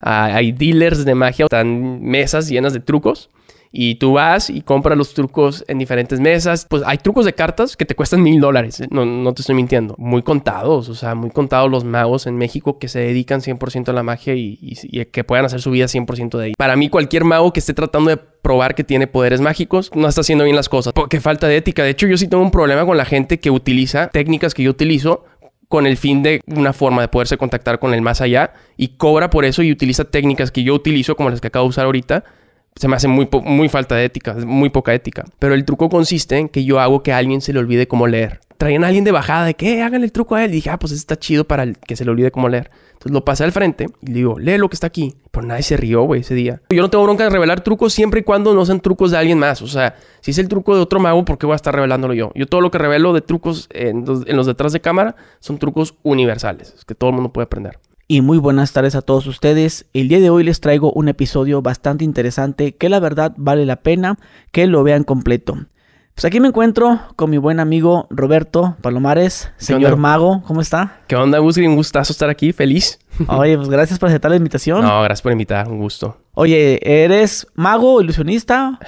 Ah, hay dealers de magia, están mesas llenas de trucos. Y tú vas y compras los trucos en diferentes mesas. Pues hay trucos de cartas que te cuestan mil dólares. ¿eh? No, no te estoy mintiendo. Muy contados. O sea, muy contados los magos en México que se dedican 100% a la magia y, y, que puedan hacer su vida 100% de ahí. Para mí, cualquier mago que esté tratando de probar que tiene poderes mágicos no está haciendo bien las cosas. Porque falta de ética. De hecho, yo sí tengo un problema con la gente que utiliza técnicas que yo utilizo con el fin de una forma de poderse contactar con el más allá y cobra por eso y utiliza técnicas que yo utilizo como las que acabo de usar ahorita. Se me hace muy, muy falta de ética, muy poca ética. Pero el truco consiste en que yo hago que a alguien se le olvide cómo leer traían a alguien de bajada de que hagan eh, el truco a él. Y dije, ah, pues está chido para que se le olvide cómo leer. Entonces lo pasé al frente y le digo, lee lo que está aquí. Pero nadie se rió, güey, ese día. Yo no tengo bronca de revelar trucos siempre y cuando no sean trucos de alguien más. O sea, si es el truco de otro mago, ¿por qué voy a estar revelándolo yo? Yo todo lo que revelo de trucos en los, en los detrás de cámara son trucos universales, que todo el mundo puede aprender. Y muy buenas tardes a todos ustedes. El día de hoy les traigo un episodio bastante interesante que la verdad vale la pena que lo vean completo. Pues aquí me encuentro con mi buen amigo Roberto Palomares, señor mago, ¿cómo está? ¿Qué onda, Gus? Un gustazo estar aquí, feliz. Oye, pues gracias por aceptar la invitación. No, gracias por invitar, un gusto. Oye, ¿eres mago, ilusionista?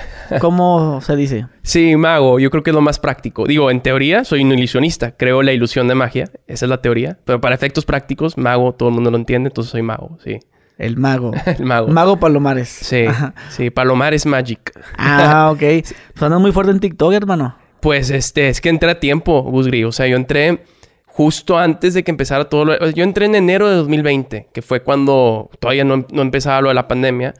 ¿Cómo se dice? Sí, mago, yo creo que es lo más práctico. Digo, en teoría soy un ilusionista, creo la ilusión de magia, esa es la teoría, pero para efectos prácticos, mago, todo el mundo lo entiende, entonces soy mago, sí. El mago. el mago. Mago Palomares. Sí, sí, Palomares Magic. Ah, ok. Suena pues muy fuerte en TikTok, hermano. Pues este, es que entré a tiempo, Gus O sea, yo entré justo antes de que empezara todo lo... Yo entré en enero de 2020, que fue cuando todavía no, empezaba lo de la pandemia.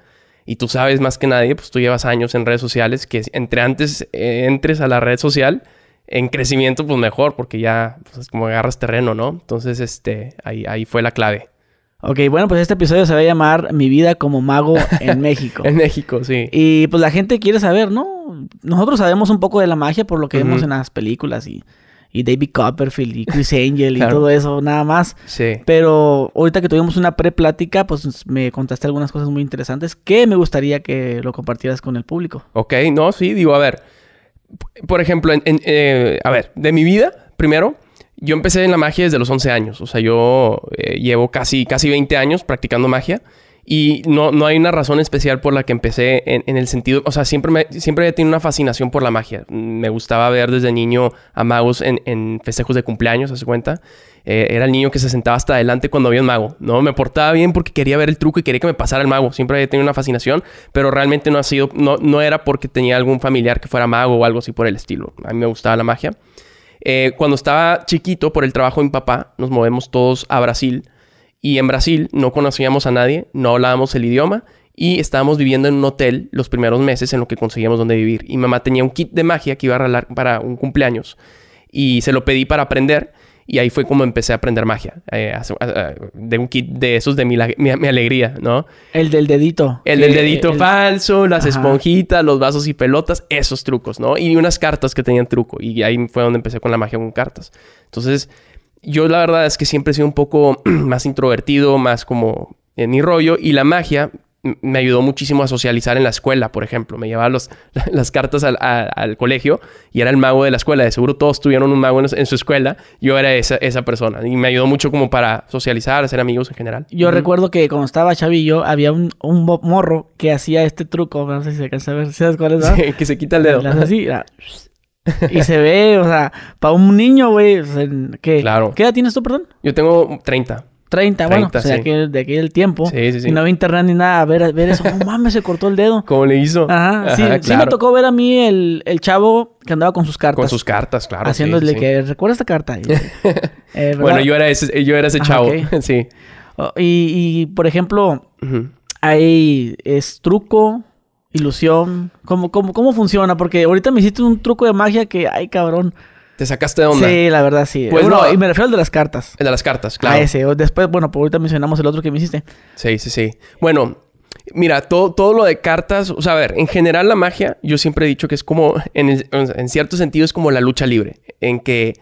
Y tú sabes más que nadie, pues tú llevas años en redes sociales, que entre antes eh, entres a la red social, en crecimiento, pues mejor, porque ya pues, como agarras terreno, ¿no? Entonces, este, ahí, ahí fue la clave. Ok, bueno, pues este episodio se va a llamar Mi vida como mago en México. en México, sí. Y pues la gente quiere saber, ¿no? Nosotros sabemos un poco de la magia por lo que vemos en las películas y, y David Copperfield y Chris Angel y todo eso, nada más. Sí. Pero ahorita que tuvimos una pre-plática, pues me contaste algunas cosas muy interesantes que me gustaría que lo compartieras con el público. Ok, no, sí, digo, a ver. Por ejemplo, eh, a ver, de mi vida, primero yo empecé en la magia desde los 11 años, o sea, yo eh, llevo casi, casi 20 años practicando magia y no, no hay una razón especial por la que empecé en, el sentido, o sea, siempre, me, siempre he tenido una fascinación por la magia. Mm, me gustaba ver desde niño a magos en, festejos de cumpleaños, ¿se cuenta? Eh, era el niño que se sentaba hasta adelante cuando había un mago, ¿no? Me portaba bien porque quería ver el truco y quería que me pasara el mago. Siempre he tenido una fascinación, pero realmente no ha sido, no era porque tenía algún familiar que fuera mago o algo así por el estilo. A mí me gustaba la magia. Eh, cuando estaba chiquito, por el trabajo de mi papá, nos movemos todos a Brasil. Y en Brasil no conocíamos a nadie, no hablábamos el idioma y estábamos viviendo en un hotel los primeros meses en lo que conseguíamos donde vivir. Y mamá tenía un kit de magia que iba a regalar para un cumpleaños y se lo pedí para aprender y ahí fue como empecé a aprender magia. Eh, de un kit de esos de mi, alegría, ¿no? El del dedito. El del dedito falso, las esponjitas, los vasos y pelotas, esos trucos, ¿no? Y unas cartas que tenían truco. Y ahí fue donde empecé con la magia con cartas. Entonces, yo la verdad es que siempre he sido un poco más introvertido, más como en mi rollo. Y la magia me ayudó muchísimo a socializar en la escuela, por ejemplo. Me llevaba los, las cartas al, colegio y era el mago de la escuela. De seguro todos tuvieron un mago en, su escuela. Yo era esa, persona. Y me ayudó mucho como para socializar, hacer amigos en general. Yo recuerdo que cuando estaba chavillo había un, morro que hacía este truco. No sé si se cansa ver. ¿Sabes cuál es? que se quita el dedo. y se ve, o sea, para un niño, güey. Pues, claro. ¿Qué edad tienes tú, perdón? Yo tengo 30. 30, bueno, o sea, de de aquel tiempo. Sí, sí, sí. Y no había internet ni nada. Ver, ver eso, oh, mames, se cortó el dedo. ¿Cómo le hizo? Ajá, sí, sí me tocó ver a mí el, el, chavo que andaba con sus cartas. Con sus cartas, claro. Haciéndole que, recuerda esta carta. Eh, bueno, yo era ese, yo era ese chavo, sí. y, y, por ejemplo, Ahí es truco, ilusión. ¿Cómo, cómo, ¿Cómo funciona? Porque ahorita me hiciste un truco de magia que, ay, cabrón. Te sacaste de onda. Sí, la verdad sí. Pues y me refiero al de las cartas. El de las cartas, claro. A ese. Después, bueno, por pues ahorita mencionamos el otro que me hiciste. Sí, sí, sí. Bueno, mira, todo, todo lo de cartas, o sea, a ver, en general la magia, yo siempre he dicho que es como, en, en cierto sentido, es como la lucha libre, en que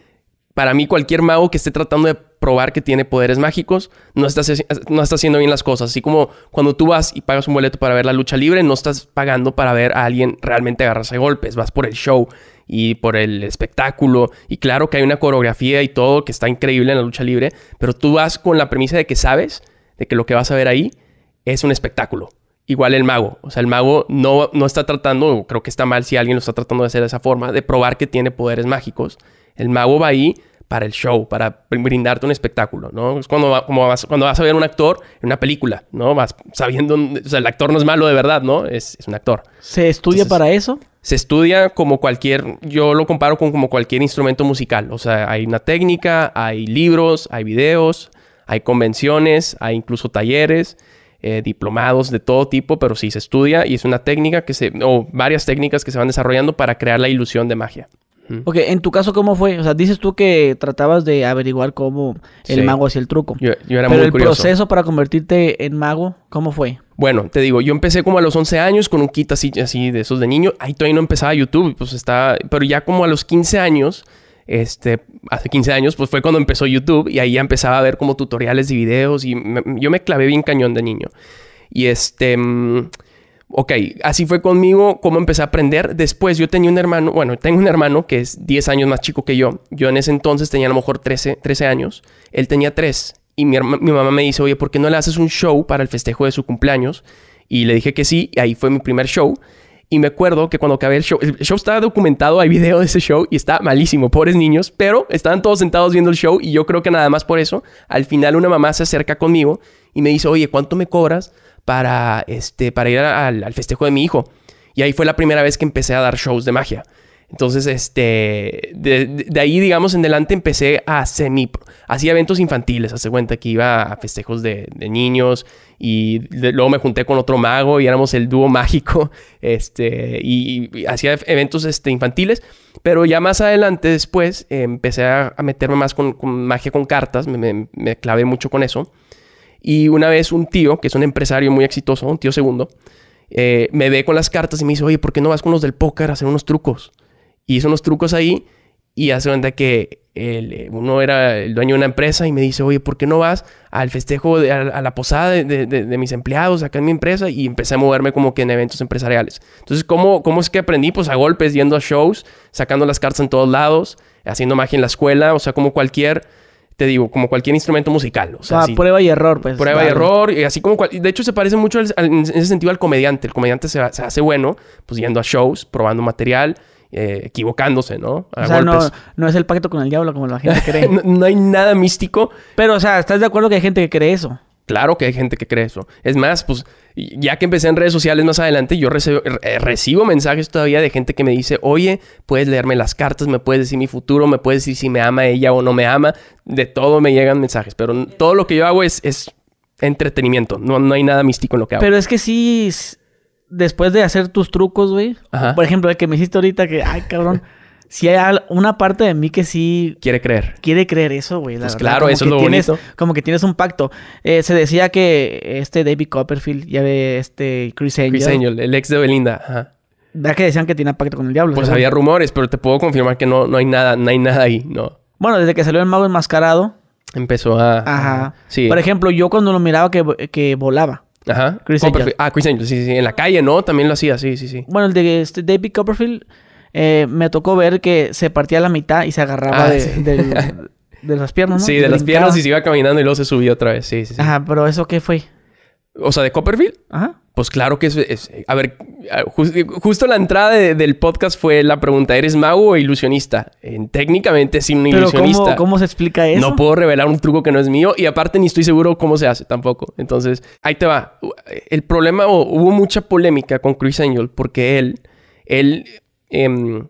para mí cualquier mago que esté tratando de probar que tiene poderes mágicos no está, no está haciendo bien las cosas. Así como cuando tú vas y pagas un boleto para ver la lucha libre, no estás pagando para ver a alguien realmente agarrarse golpes, vas por el show y por el espectáculo. Y claro que hay una coreografía y todo que está increíble en la lucha libre, pero tú vas con la premisa de que sabes de que lo que vas a ver ahí es un espectáculo. Igual el mago, o sea, el mago no, no está tratando, creo que está mal si alguien lo está tratando de hacer de esa forma, de probar que tiene poderes mágicos. El mago va ahí para el show, para brindarte un espectáculo, ¿no? Es cuando, como vas, cuando vas a ver un actor en una película, ¿no? Vas sabiendo, o sea, el actor no es malo de verdad, ¿no? Es, un actor. ¿Se estudia para eso? se estudia como cualquier, yo lo comparo con como cualquier instrumento musical, o sea, hay una técnica, hay libros, hay videos, hay convenciones, hay incluso talleres, eh, diplomados de todo tipo, pero sí se estudia y es una técnica que se, o varias técnicas que se van desarrollando para crear la ilusión de magia. Ok, en tu caso, ¿cómo fue? O sea, dices tú que tratabas de averiguar cómo el mago hacía el truco. Yo, Pero el proceso para convertirte en mago, ¿cómo fue? Bueno, te digo, yo empecé como a los 11 años con un kit así, así de esos de niño. Ahí todavía no empezaba YouTube, pues está... Pero ya como a los 15 años, este, hace 15 años, pues fue cuando empezó YouTube. Y ahí ya empezaba a ver como tutoriales y videos y yo me clavé bien cañón de niño. Y este... Mm, Ok, así fue conmigo cómo empecé a aprender. Después yo tenía un hermano, bueno, tengo un hermano que es 10 años más chico que yo. Yo en ese entonces tenía a lo mejor 13, 13 años. Él tenía 3. Y mi, mi mamá me dice, oye, ¿por qué no le haces un show para el festejo de su cumpleaños? Y le dije que sí, y ahí fue mi primer show. Y me acuerdo que cuando acabé el show, el show estaba documentado, hay video de ese show y está malísimo, pobres niños, pero estaban todos sentados viendo el show y yo creo que nada más por eso, al final una mamá se acerca conmigo y me dice, oye, ¿cuánto me cobras para, este, para ir al, festejo de mi hijo. Y ahí fue la primera vez que empecé a dar shows de magia. Entonces, este, de, ahí, digamos, en adelante empecé a mi hacía eventos infantiles, hace cuenta que iba a festejos de, niños y luego me junté con otro mago y éramos el dúo mágico, este, y, hacía eventos este, infantiles, pero ya más adelante después empecé a, meterme más con, magia con cartas, me clavé mucho con eso. Y una vez un tío, que es un empresario muy exitoso, un tío segundo, eh, me ve con las cartas y me dice, oye, ¿por qué no vas con los del póker a hacer unos trucos? Y hizo unos trucos ahí y hace cuenta que el, eh, uno era el dueño de una empresa y me dice, oye, ¿por qué no vas al festejo, a, la posada de, mis empleados acá en mi empresa? Y empecé a moverme como que en eventos empresariales. Entonces, ¿cómo, cómo es que aprendí? Pues a golpes, yendo a shows, sacando las cartas en todos lados, haciendo magia en la escuela, o sea, como cualquier te digo, como cualquier instrumento musical. O sea, ah, prueba y error, pues. Prueba y error, y así como... de hecho, se parece mucho en ese sentido al comediante. El comediante se, hace bueno, pues yendo a shows, probando material, eh, equivocándose, ¿no? o sea, no, es el pacto con el diablo como la gente cree. no, hay nada místico. Pero, o sea, ¿estás de acuerdo que hay gente que cree eso? Claro que hay gente que cree eso. Es más, pues ya que empecé en redes sociales más adelante, yo eh, recibo, mensajes todavía de gente que me dice, oye, puedes leerme las cartas, me puedes decir mi futuro, me puedes decir si me ama ella o no me ama. De todo me llegan mensajes, pero todo lo que yo hago es, es entretenimiento. No, no hay nada místico en lo que hago. Pero es que sí, después de hacer tus trucos, güey, por ejemplo, el que me hiciste ahorita, que, ay, cabrón si hay una parte de mí que sí... Quiere creer. Quiere creer eso, güey. Pues claro, eso es lo bonito. Como que tienes un pacto. Eh, se decía que este David Copperfield, ya ve este Chris Angel... Chris Angel, el ex de Belinda. Ajá. Ya que decían que tenía pacto con el diablo. Pues había rumores, pero te puedo confirmar que no, no hay nada, no hay nada ahí, no. Bueno, desde que salió el mago enmascarado... Empezó a... Ajá. sí. Por ejemplo, yo cuando lo miraba que, volaba. Ajá. Chris Angel. Ah, Chris Angel, sí, sí, En la calle, ¿no? También lo hacía, sí, sí, sí. Bueno, el de este David Copperfield eh, me tocó ver que se partía a la mitad y se agarraba ah, de, las piernas, ¿no? Sí, de las piernas y se iba caminando y luego se subió otra vez, sí, sí, sí. Ajá, pero ¿eso qué fue? O sea, de Copperfield. Ajá. Pues claro que es. a ver, justo la entrada del podcast fue la pregunta: ¿eres mago o ilusionista? En técnicamente sin un ilusionista. ¿Cómo, ¿cómo, se explica eso? No puedo revelar un truco que no es mío y aparte ni estoy seguro cómo se hace tampoco. Entonces, ahí te va. El problema, o hubo mucha polémica con Chris Angel porque él, él Em,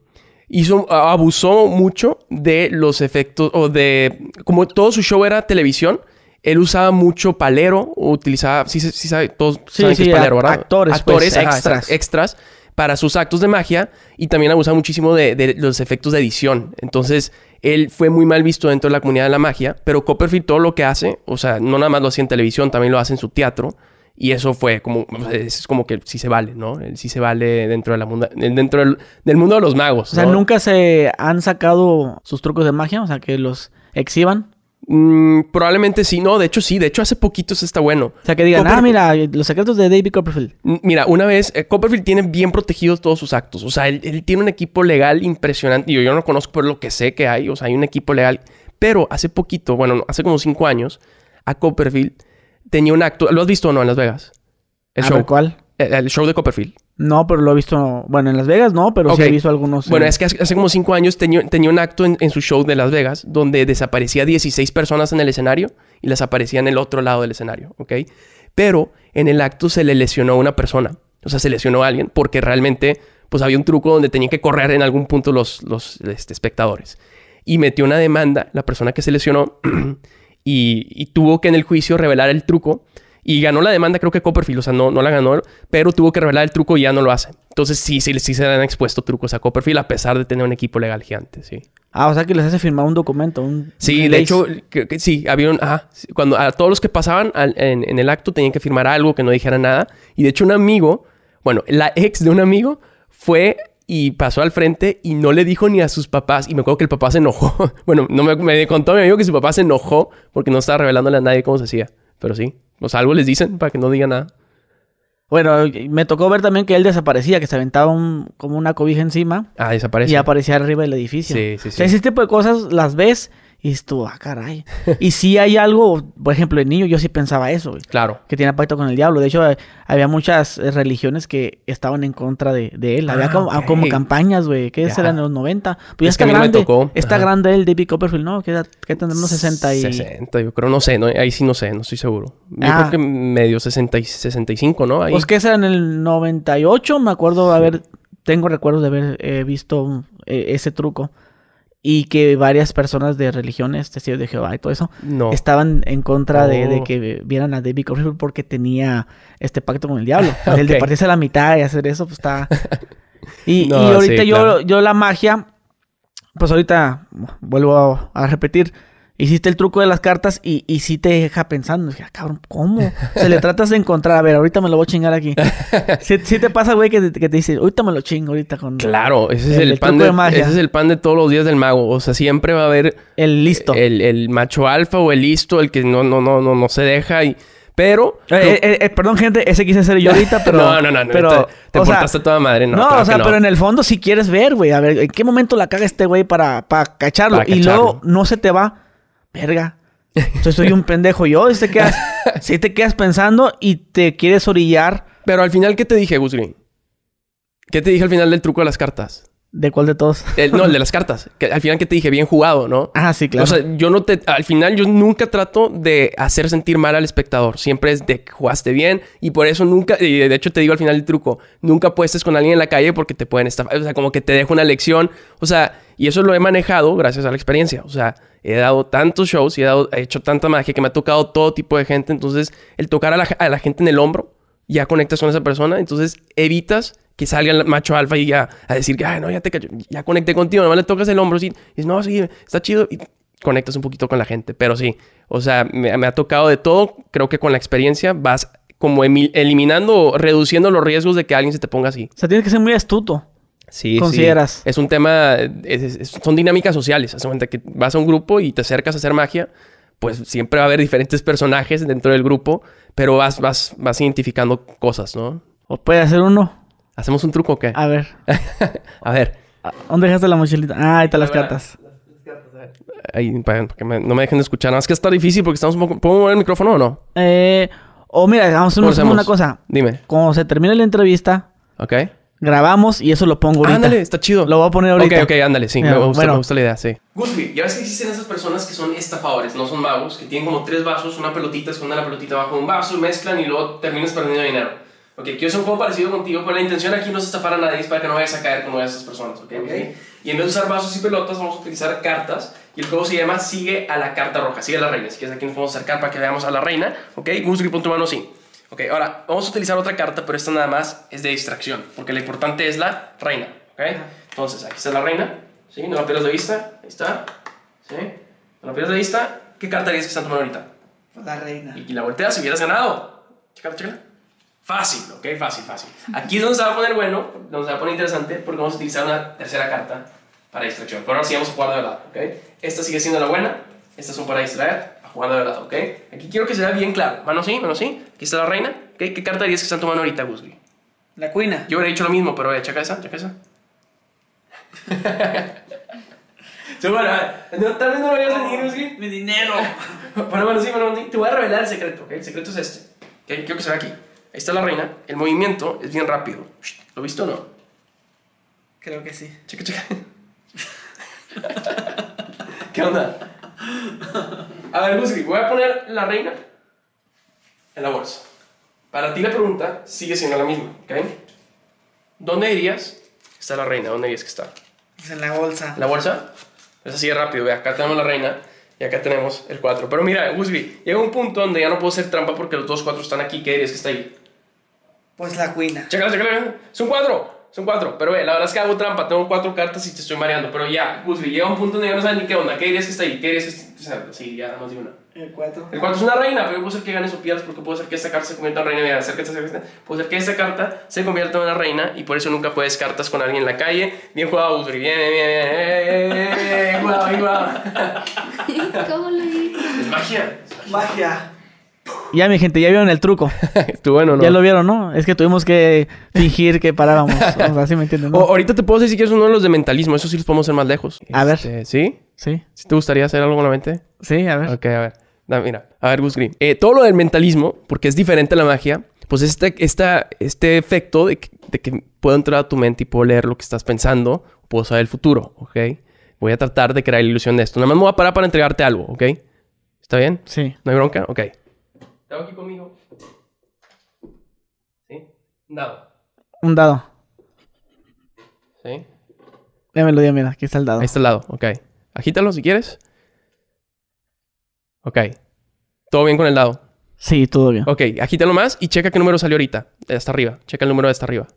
hizo, abusó mucho de los efectos, o de, como todo su show era televisión, él usaba mucho palero, utilizaba, sí, sí, todos Actores, actores extras. extras para sus actos de magia y también abusaba muchísimo de, de, los efectos de edición. Entonces, él fue muy mal visto dentro de la comunidad de la magia, pero Copperfield todo lo que hace, o sea, no nada más lo hacía en televisión, también lo hace en su teatro. Y eso fue como, es como que sí se vale, ¿no? Sí se vale dentro, de la mundo, dentro del, mundo de los magos. O sea, ¿nunca se han sacado sus trucos de magia? O sea, que los exhiban. Mm, probablemente sí, no, de hecho sí, de hecho hace poquitos está bueno. O sea, que digan, ah, mira, los secretos de David Copperfield. Mm, mira, una vez, eh, Copperfield tiene bien protegidos todos sus actos, o sea, él, tiene un equipo legal impresionante, yo, yo no lo conozco, pero lo que sé que hay, o sea, hay un equipo legal, pero hace poquito, bueno, hace como cinco años, a Copperfield tenía un acto... ¿Lo has visto o no en Las Vegas? El show. ¿Cuál? El, show de Copperfield. No, pero lo he visto. Bueno, en Las Vegas no, pero sí he visto algunos. Bueno, es que hace, como cinco años tenía, tenía un acto en, su show de Las Vegas donde desaparecía 16 personas en el escenario y las aparecía en el otro lado del escenario, ¿ok? Pero en el acto se le lesionó a una persona. O sea, se lesionó a alguien porque realmente pues había un truco donde tenían que correr en algún punto los, este, espectadores. Y metió una demanda, la persona que se lesionó y, tuvo que en el juicio revelar el truco. Y ganó la demanda, creo que Copperfield, o sea, no, no la ganó, pero tuvo que revelar el truco y ya no lo hace. Entonces sí, sí, sí se le han expuesto trucos a Copperfield a pesar de tener un equipo legal gigante, sí. Ah, o sea que les hace firmar un documento. sí, de hecho, sí, había un, cuando a todos los que pasaban en, en, el acto tenían que firmar algo que no dijera nada. Y de hecho un amigo, bueno, la ex de un amigo fue y pasó al frente y no le dijo ni a sus papás. Y me acuerdo que el papá se enojó. bueno, no me, me contó mi amigo que su papá se enojó porque no estaba revelándole a nadie cómo se hacía. Pero sí, sea, algo les dicen para que no digan nada. Bueno, me tocó ver también que él desaparecía, que se aventaba como una cobija encima. Ah, desaparecía Y aparecía arriba del edificio. Sí, sí, sí. O sea, ese tipo de cosas las ves y esto, ah, caray. y si hay algo, por ejemplo, el niño, yo sí pensaba eso. Güey, claro. Que tiene pacto con el diablo. De hecho, eh, había muchas eh, religiones que estaban en contra de, él. había ah, como, ah, campañas, güey. ¿Qué ¿Era en los 90? Pues es está que grande. Me tocó. Está grande el David Copperfield, ¿no? Que, tendrá unos 60 y... 60, yo creo. No sé. ahí sí no sé. No estoy seguro. Yo creo ah. que medio 60 y 65, ¿no? Ahí. Pues que era en el 98. Me acuerdo haber... Tengo recuerdos de haber eh, visto ese truco y que varias personas de religiones, testigos de Jehová y todo eso, no. estaban en contra de, que vieran a David Copperfield porque tenía este pacto con el diablo. El de partirse a la mitad y hacer eso, pues está... Y, ahorita yo, la magia, pues ahorita vuelvo a repetir, hiciste el truco de las cartas y, y sí te deja pensando. es que ah, cabrón, ¿cómo? Se le tratas de encontrar. A ver, ahorita me lo voy a chingar aquí. si te pasa, güey, que te, que dice, ahorita me lo chingo, ahorita con. Claro, ese es el, pan de, ese es el pan de todos los días del mago. O sea, siempre va a haber. El listo. El, macho alfa o el listo, el que no, no, no, no, no se deja y. Pero. Eh, eh, eh, perdón, gente, ese quise ser yo ahorita, pero. no, no, no, no. Pero, te, portaste toda madre, ¿no? No, o sea, pero en el fondo si quieres ver, güey. A ver, ¿en qué momento la caga este güey para, para cacharlo? y luego no se te va verga, entonces soy un pendejo. Yo, si te quedas, si te quedas pensando y te quieres orillar. Pero al final, ¿qué te dije, Green? ¿Qué te dije al final del truco de las cartas? ¿De cuál de todos? no, el de las cartas. Que al final que te dije, bien jugado, ¿no? Ah, sí, claro. O sea, yo no te... Al final yo nunca trato de hacer sentir mal al espectador. Siempre es de que jugaste bien y por eso nunca... Y de hecho te digo al final el truco. Nunca puestes con alguien en la calle porque te pueden estafar. O sea, como que te dejo una lección. O sea, y eso lo he manejado gracias a la experiencia. O sea, he dado tantos shows y he, dado, hecho tanta magia que me ha tocado todo tipo de gente. Entonces, el tocar a la, a la gente en el hombro ya conectas con esa persona. Entonces, evitas que salga el macho alfa y ya a decir que, ya te conecté contigo, nomás le tocas el hombro, sí, y no, sí, está chido, y conectas un poquito con la gente, pero sí, o sea, me, ha tocado de todo, creo que con la experiencia vas como eliminando, o reduciendo los riesgos de que alguien se te ponga así. O sea, tienes que ser muy astuto. Sí, consideras. Es un tema, son dinámicas sociales. Hace cuenta que vas a un grupo y te acercas a hacer magia, pues siempre va a haber diferentes personajes dentro del grupo, pero vas, vas, vas identificando cosas, ¿no? O puede ser uno ¿Hacemos un truco o qué? A ver. a ver. Ah, ¿Dónde dejaste la mochilita? Ah, ahí están las cartas. Ahí, para que no me dejen de escuchar. Nada es que está difícil porque estamos un poco... ¿Puedo mover el micrófono o no? Eh... O mira, vamos a hacer una cosa. Dime. Cuando se termine la entrevista... Ok. Grabamos y eso lo pongo ahorita. Ándale, está chido. Lo voy a poner ahorita. Ok, ok, ándale, sí. me, gusta, la idea, sí. Goofy, ya ves que existen esas personas que son estafadores, no son magos, que tienen como tres vasos, una pelotita, esconden la pelotita bajo un vaso, mezclan y luego terminas perdiendo dinero. Ok, quiero hacer un juego parecido contigo, pero la intención aquí no es estafar a nadie, es para que no vayas a caer como esas personas, ¿ok? okay. Y en vez de usar vasos y pelotas, vamos a utilizar cartas. Y el juego se llama Sigue a la carta roja, sigue a la reina. Así que es aquí nos podemos acercar para que veamos a la reina, ¿ok? Gusto y punto mano sí. Ok, ahora vamos a utilizar otra carta, pero esta nada más es de distracción, porque lo importante es la reina, ¿ok? Entonces, aquí está la reina, ¿sí? No la pierdas de vista, ahí está, ¿sí? No la pierdas de vista. ¿Qué carta dices que tu mano ahorita? Pues la reina. Y, la volteas si hubieras ganado. Chécala, chécala. Fácil, ¿ok? Fácil, fácil. Aquí es donde se va a poner bueno, donde se va a poner interesante, porque vamos a utilizar una tercera carta para distracción. Pero ahora sí vamos de verdad, ¿ok? Esta sigue siendo la buena, estas son para distraer, a jugar de verdad, ¿ok? Aquí quiero que se vea bien claro. Mano sí, mano sí. Aquí está la reina, ¿ok? ¿Qué carta dirías que están tomando ahorita, Gusby? La cuina. Yo hubiera dicho lo mismo, pero eh, chaca esa, checa esa. ¿Tú, bueno, no, tal vez no lo vayas venir, Gusby. Mi dinero. bueno, mano sí, mano sí. Te voy a revelar el secreto, ¿ok? El secreto es este. ¿Qué Quiero que se vea aquí está la reina. El movimiento es bien rápido. ¿Lo viste o no? Creo que sí. Checa, checa. ¿Qué onda? A ver, Busby, voy a poner la reina en la bolsa. Para ti la pregunta sigue siendo la misma, ¿ok? ¿Dónde dirías que está la reina? ¿Dónde dirías que está? Pues en la bolsa. la bolsa? Es pues así de rápido, ve, acá tenemos la reina y acá tenemos el 4. Pero mira, Gusby, llega un punto donde ya no puedo hacer trampa porque los dos 4 están aquí. ¿Qué dirías que está ahí? Pues la cuina. Chécalo, Es Son cuatro. Son cuatro. Pero ve, la verdad es que hago trampa. Tengo cuatro cartas y te estoy mareando. Pero ya, busri llega un punto donde ya no sabes ni qué onda. ¿Qué dirías que está ahí? ¿Qué dirías que está ahí? O sea, sí, ya más de una. El cuatro El cuatro es una reina, pero puede ser que ganes o pierdas porque puede ser que esta carta se convierta en reina. Mira, que puede ser que esta carta se convierta en una reina y por eso nunca juegues cartas con alguien en la calle. Bien jugado, Udri. Bien, bien, bien. Bien jugado, bien jugado. ¿Cómo lo hice? Es magia. Es magia. magia. Ya, mi gente, ya vieron el truco. Estuvo bueno, ¿no? Ya lo vieron, ¿no? Es que tuvimos que fingir que parábamos. o me entienden, ¿no? ahorita te puedo decir que es uno de los de mentalismo. Eso sí los podemos hacer más lejos. A ver. Este, ¿Sí? Sí. ¿Sí te gustaría hacer algo con la mente? Sí, a ver. Ok, a ver. mira, a ver, Gus Green. Eh, todo lo del mentalismo, porque es diferente a la magia, pues este, esta, este efecto de que, de que, puedo entrar a tu mente y puedo leer lo que estás pensando, puedo saber el futuro, ¿ok? Voy a tratar de crear la ilusión de esto. Nada más me voy a parar para entregarte algo, ¿ok? ¿Está bien? Sí. ¿No hay bronca? Ok. Tengo aquí conmigo. ¿Sí? Un dado. Un dado. ¿Sí? Démelo, dímelo, mira, aquí está el dado. Ahí está el dado, ok. Agítalo si quieres. Ok. ¿Todo bien con el dado? Sí, todo bien. Ok, agítalo más y checa qué número salió ahorita. Hasta arriba. Checa el número de hasta arriba.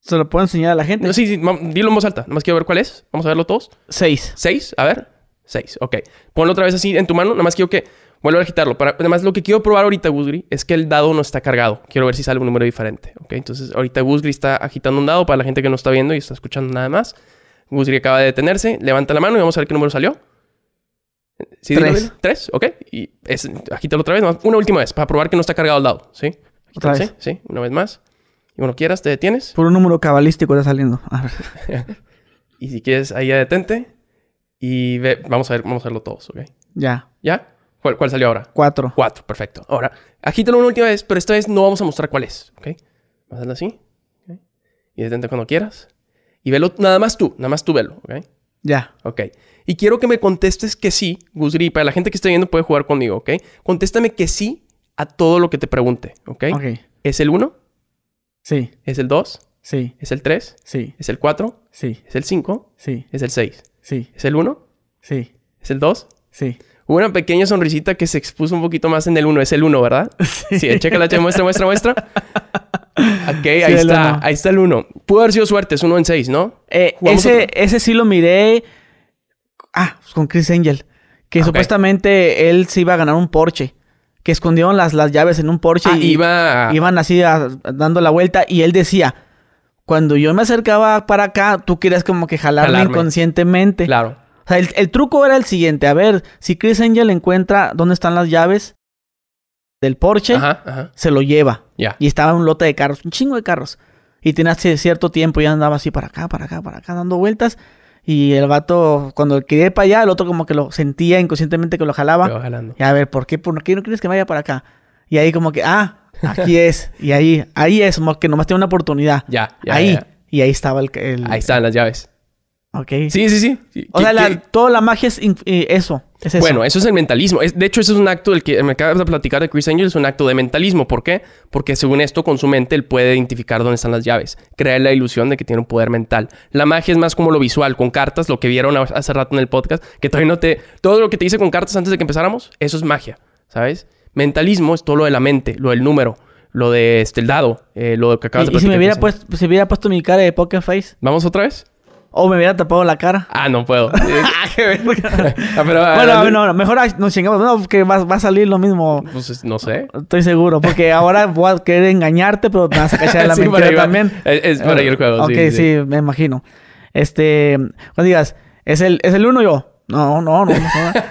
¿Se lo puedo enseñar a la gente? No, sí, sí, dilo en voz alta. Nomás quiero ver cuál es. Vamos a verlo todos. Seis. Seis, a ver. Seis, ok. Ponlo otra vez así en tu mano. más quiero que Vuelvo a agitarlo. Para, además, lo que quiero probar ahorita, Gusgri, es que el dado no está cargado. Quiero ver si sale un número diferente. ¿ok? Entonces, ahorita Gusgri está agitando un dado para la gente que no está viendo y está escuchando nada más. Gusgri acaba de detenerse, levanta la mano y vamos a ver qué número salió. Tres. Tres, ok. Y es, agítalo otra vez, una última vez, para probar que no está cargado el dado. ¿Sí? Otra vez. Sí, una vez más. Y cuando quieras, te detienes. Por un número cabalístico está saliendo. y si quieres, ahí ya detente. Y vamos a ver, vamos a verlo todos, ¿ok? Ya. ¿Ya? ¿Cuál, salió ahora? Cuatro. Cuatro, perfecto. Ahora, agítalo una última vez, pero esta vez no vamos a mostrar cuál es. ¿Ok? Hazlo así. Y detente cuando quieras. Y velo nada más tú, nada más tú velo. ¿Ok? Ya. Ok. Y quiero que me contestes que sí, Gusri. Para la gente que está viendo puede jugar conmigo, ¿ok? Contéstame que sí a todo lo que te pregunte, ¿ok? Ok. ¿Es el 1? Sí. ¿Es el 2? Sí. ¿Es el 3? Sí. ¿Es el cuatro? Sí. ¿Es el cinco? Sí. ¿Es el seis? Sí. ¿Es el 1? Sí. ¿Es el 2? Sí. Hubo una pequeña sonrisita que se expuso un poquito más en el 1. Es el 1, ¿verdad? Sí. Eh, checa la muestra, muestra, muestra. Ok, ahí está. Ahí está el 1. Pudo haber sido suerte, es 1 en 6, ¿no? Eh, ese, ese sí lo miré. Ah, pues con Chris Angel. Que supuestamente él se iba a ganar un Porsche. Que escondieron las, las llaves en un Porsche ah, y iba... iban así dando la vuelta. Y él decía: Cuando yo me acercaba para acá, tú querías como que jalarme. inconscientemente. Claro sea, el, truco era el siguiente. A ver, si Chris Angel encuentra dónde están las llaves del Porsche, se lo lleva. Y estaba un lote de carros, un chingo de carros. Y tenía cierto tiempo, y andaba así para acá, para acá, para acá, dando vueltas. Y el vato, cuando quería para allá, el otro como que lo sentía inconscientemente que lo jalaba. Y a ver, ¿por qué, ¿por qué no quieres que vaya para acá? Y ahí como que, ah, aquí es. Y ahí, ahí es, como que nomás tiene una oportunidad. Ya, ya, ahí. Y ahí estaba el, el... Ahí estaban las llaves. Ok. Sí, sí, sí. O sea, toda la magia eh, es eso. Bueno, eso es el mentalismo. Es, de hecho, eso es un acto del que me acabas de platicar de Chris Angel, es un acto de mentalismo. ¿Por qué? Porque según esto, con su mente, él puede identificar dónde están las llaves, crear la ilusión de que tiene un poder mental. La magia es más como lo visual, con cartas, lo que vieron hace rato en el podcast, que todavía no te. Todo lo que te hice con cartas antes de que empezáramos, eso es magia, ¿sabes? Mentalismo es todo lo de la mente, lo del número, lo de este, dado, eh, lo que acabas de platicar. Y si me hubiera, puesto, si puesto mi cara de Poker Face. ¿Vamos otra vez? O oh, me hubiera tapado la cara. Ah, no puedo. Ah, qué ah, pero, ah, bueno, no, mejor nos chingamos. No, que va, a salir lo mismo. Pues no sé. Estoy seguro. Porque ahora voy a querer engañarte, pero me vas a cachar la mentira también. Es, para ir el juego, Ok, sí, sí. sí, me imagino. Este, cuando digas, es el, es el uno yo. No, no, no.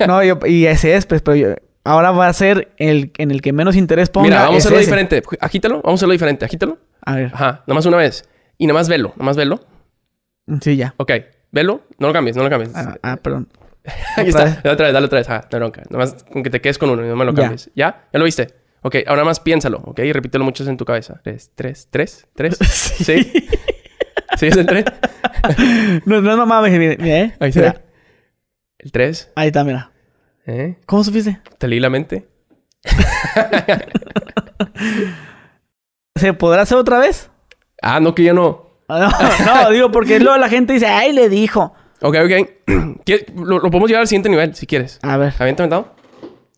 No, yo, y ese es, pues, pero yo, ahora va a ser el en el que menos interés ponga. Mira, vamos a hacerlo diferente. Agítalo, vamos a hacerlo diferente. Agítalo. A ver. Ajá, nada más una vez. Y nada más velo, nada velo. Sí, ya. Ok, velo. No lo cambies, no lo cambies. Ah, ah perdón. Aquí está. Dale Otra vez, dale otra vez. Ah, no bronca. Nomás con que te quedes con uno y no me lo cambies. ¿Ya? ¿Ya, lo viste? Ok, ahora más piénsalo, ¿ok? Y repítelo muchas en tu cabeza. Tres, tres, tres, tres. Sí. ¿Sí? es el tres? no, no, mamá, me Mira, eh. Ahí está. El tres. Ahí está, mira. ¿Eh? ¿Cómo supiste? Te leí la mente. ¿Se podrá hacer otra vez? Ah, no, que ya no. Ah, no, no, digo, porque luego la gente dice, ay, le dijo. Ok, ok. Lo, podemos llevar al siguiente nivel, si quieres. A ver. ¿Habían inventado?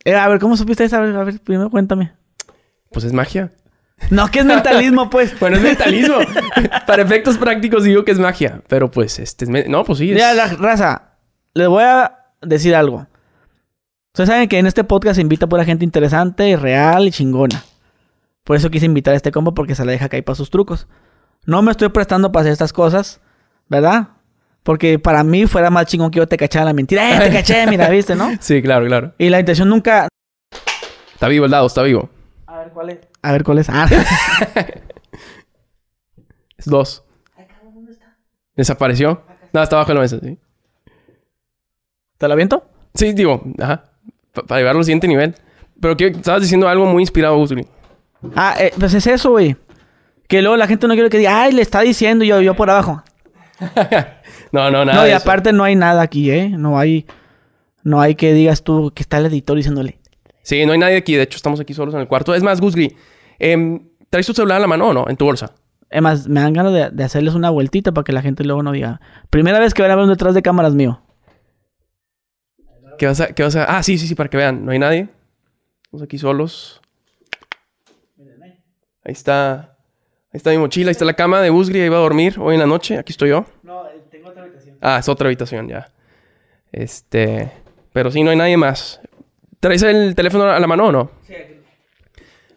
Eh, a ver, ¿cómo supiste eso? A ver, primero cuéntame. Pues es magia. No, que es mentalismo, pues. bueno, es mentalismo. Para efectos prácticos digo que es magia. Pero pues, este es... No, pues sí. Mira, raza, les voy a decir algo. Ustedes saben que en este podcast se invita pura gente interesante, real y chingona. Por eso quise invitar a este combo porque se la deja caer para sus trucos. No me estoy prestando para hacer estas cosas, ¿verdad? Porque para mí fuera más chingón que yo te cachara la mentira. ¡Eh, te caché! Mira, ¿viste, no? Sí, claro, claro. Y la intención nunca... Está vivo el dado, está vivo. A ver, ¿cuál es? A ver, ¿cuál es? Ah. es dos. ¿Desapareció? No, está bajo la mesa, sí. ¿Te la aviento? Sí, digo, ajá. para llevarlo al siguiente nivel. Pero que estabas diciendo algo muy inspirado, Gusli? Ah, eh, pues es eso, güey. Que luego la gente no quiere que diga, ay, le está diciendo yo, por abajo. no, no, nada. No, y aparte no hay nada aquí, ¿eh? No hay, no hay que digas tú que está el editor diciéndole. Sí, no hay nadie aquí. De hecho, estamos aquí solos en el cuarto. Es más, Gusgri, em, ¿traes tu celular en la mano o no? En tu bolsa. Es más, me dan ganas de, hacerles una vueltita para que la gente luego no diga. Primera vez que van a ver un detrás de cámaras mío. ¿Qué vas, a, ¿Qué vas a.? Ah, sí, sí, sí, para que vean. No hay nadie. Estamos aquí solos. Ahí está. Ahí está mi mochila, está la cama de Busgri, ahí va a dormir hoy en la noche. Aquí estoy yo. No, eh, tengo otra habitación. Ah, es otra habitación, ya. Este. Pero sí, no hay nadie más. ¿Traes el teléfono a la mano o no? Sí, aquí.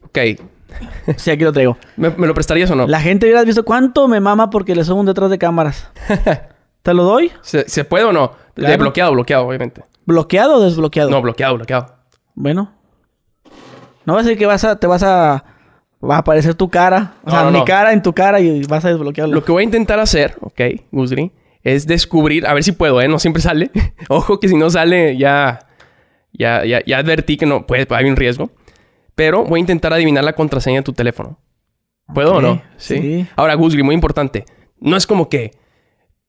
Ok. Sí, aquí lo traigo. ¿Me, lo prestarías o no? La gente hubiera visto cuánto me mama porque le subo un detrás de cámaras. ¿Te lo doy? ¿Se, puede o no? bloqueado, bloqueado, obviamente. ¿Bloqueado o desbloqueado? No, bloqueado, bloqueado. Bueno. No vas a ser que vas a, te vas a va a aparecer tu cara. O sea, mi cara en tu cara y vas a desbloquearlo. Lo que voy a intentar hacer, ok, Guzri, es descubrir, a ver si puedo, ¿eh? No siempre sale. Ojo que si no sale, ya, ya, ya, advertí que no, pues hay un riesgo. Pero voy a intentar adivinar la contraseña de tu teléfono. ¿Puedo o no? ¿Sí? Ahora, Guzri, muy importante. No es como que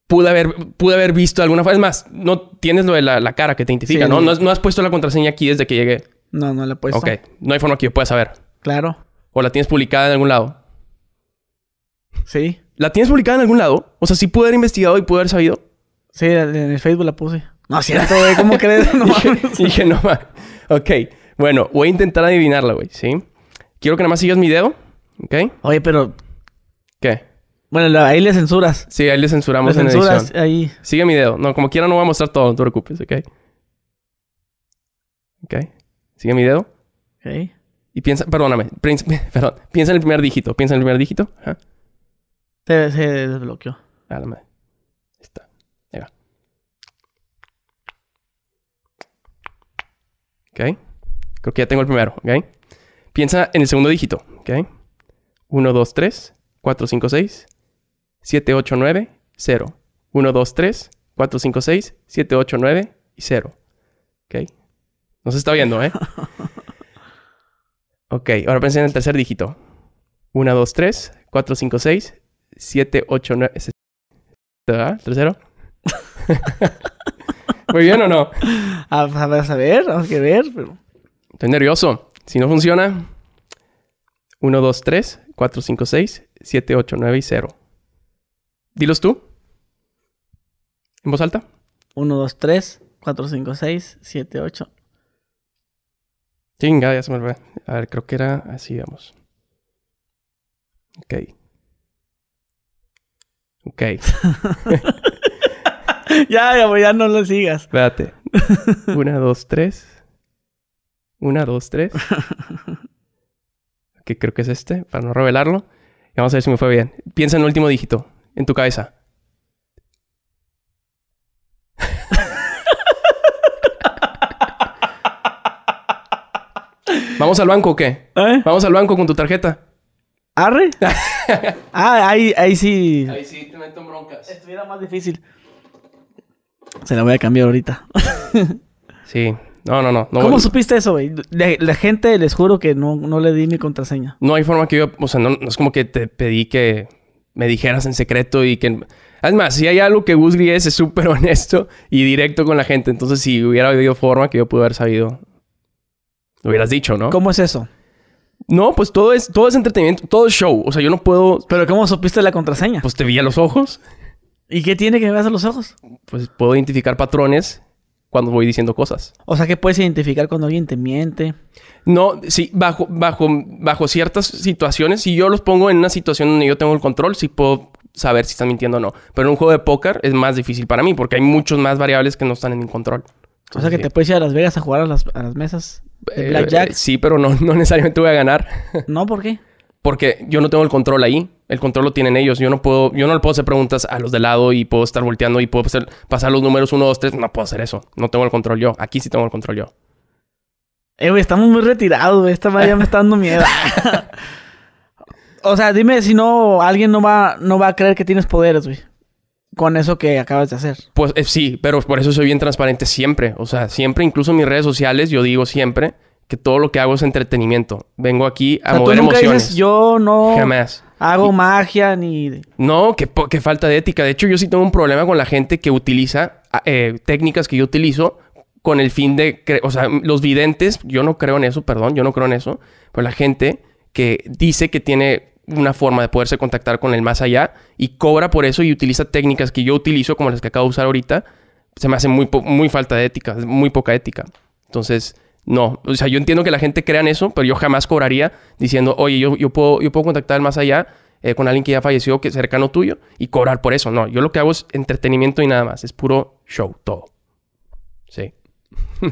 pude haber, pude haber visto alguna Es más, no tienes lo de la, cara que te identifica, ¿no? No, has puesto la contraseña aquí desde que llegué. No, no la he puesto. Ok, no hay forma que yo pueda saber. Claro. ¿O la tienes publicada en algún lado? Sí. ¿La tienes publicada en algún lado? O sea, sí pude haber investigado y pude haber sabido. Sí, en el Facebook la puse. No cierto, güey. ¿Cómo crees? No dije, no mames. Ok. Bueno, voy a intentar adivinarla, güey. ¿Sí? Quiero que nada más sigas mi dedo. ¿Ok? Oye, pero... ¿Qué? Bueno, ahí le censuras. Sí, ahí le censuramos le censuras edición. ahí. Sigue mi dedo. No, como quiera no voy a mostrar todo. No te preocupes, ¿ok? ¿Ok? Sigue mi dedo. Ok. Y piensa, perdóname, perdón, piensa en el primer dígito, piensa en el primer dígito. Se, desbloqueó. Ah, la madre. Ahí está. Ahí va. ¿Ok? Creo que ya tengo el primero, ¿ok? Piensa en el segundo dígito, ¿ok? 1, 2, 3, 4, 5, 6, 7, 8, 9, 0. 1, 2, 3, 4, 5, 6, 7, 8, 9 y 0. ¿Ok? No se está viendo, ¿eh? Ok, ahora pensé en el tercer dígito. 1, 2, 3, 4, 5, 6, 7, 8, 9. ¿Verdad? ¿Tercero? ¿Muy bien o no? A, ver, a ver, vamos a ver. Estoy nervioso. Si no funciona, 1, 2, 3, 4, 5, 6, 7, 8, 9 y 0. Dilos tú. En voz alta. 1, 2, 3, 4, 5, 6, 7, 8, Chinga, ya se me olvidó. A ver, creo que era así, vamos. Ok. Ok. ya, ya, ya no lo sigas. Espérate. Una, dos, tres. Una, dos, tres. Que creo que es este, para no revelarlo. Y vamos a ver si me fue bien. Piensa en el último dígito, en tu cabeza. ¿Vamos al banco o qué? ¿Eh? ¿Vamos al banco con tu tarjeta? ¿Arre? ah, ahí, ahí sí. Ahí sí te meto en broncas. Estuviera más difícil. Se la voy a cambiar ahorita. sí. No, no, no. ¿Cómo supiste eso, güey? La, gente, les juro que no, no le di mi contraseña. No hay forma que yo... O sea, no, es como que te pedí que me dijeras en secreto y que... Además, si hay algo que Gus es, es súper honesto y directo con la gente. Entonces, si hubiera habido forma que yo pudiera haber sabido lo hubieras dicho, ¿no? ¿Cómo es eso? No, pues todo es, todo es entretenimiento, todo es show. O sea, yo no puedo. ¿Pero cómo supiste la contraseña? Pues te vi a los ojos. ¿Y qué tiene que ver a los ojos? Pues puedo identificar patrones cuando voy diciendo cosas. O sea, que puedes identificar cuando alguien te miente. No, sí, bajo, bajo, bajo ciertas situaciones, si yo los pongo en una situación donde yo tengo el control, sí puedo saber si están mintiendo o no. Pero en un juego de póker es más difícil para mí porque hay muchos más variables que no están en mi control o sea que te puedes ir a Las Vegas a jugar a las, mesas. De eh, Blackjack. sí, pero no, necesariamente voy a ganar. no, ¿por qué? Porque yo no tengo el control ahí. El control lo tienen ellos. Yo no puedo, yo no le puedo hacer preguntas a los de lado y puedo estar volteando y puedo pasar los números 1, 2, 3. No puedo hacer eso. No tengo el control yo. Aquí sí tengo el control yo. Eh, güey, estamos muy retirados, güey. Esta madre me está dando miedo. o sea, dime si no, alguien no va, no va a creer que tienes poderes, güey con eso que acabas de hacer. Pues eh, sí, pero por eso soy bien transparente siempre. O sea, siempre, incluso en mis redes sociales, yo digo siempre que todo lo que hago es entretenimiento. Vengo aquí a mover tú emociones. Dices, yo no Jamás. hago magia ni. No, que, falta de ética. De hecho, yo sí tengo un problema con la gente que utiliza ah, eh, técnicas que yo utilizo con el fin de. O sea, los videntes, yo no creo en eso, perdón, yo no creo en eso. Pero la gente que dice que tiene una forma de poderse contactar con el más allá y cobra por eso y utiliza técnicas que yo utilizo, como las que acabo de usar ahorita, se me hace muy, muy falta de ética, muy poca ética. Entonces, no, o sea, yo entiendo que la gente crea en eso, pero yo jamás cobraría diciendo, oye, yo, yo, puedo, yo puedo contactar más allá eh, con alguien que ya falleció, que es cercano tuyo, y cobrar por eso. No, yo lo que hago es entretenimiento y nada más, es puro show, todo. Sí.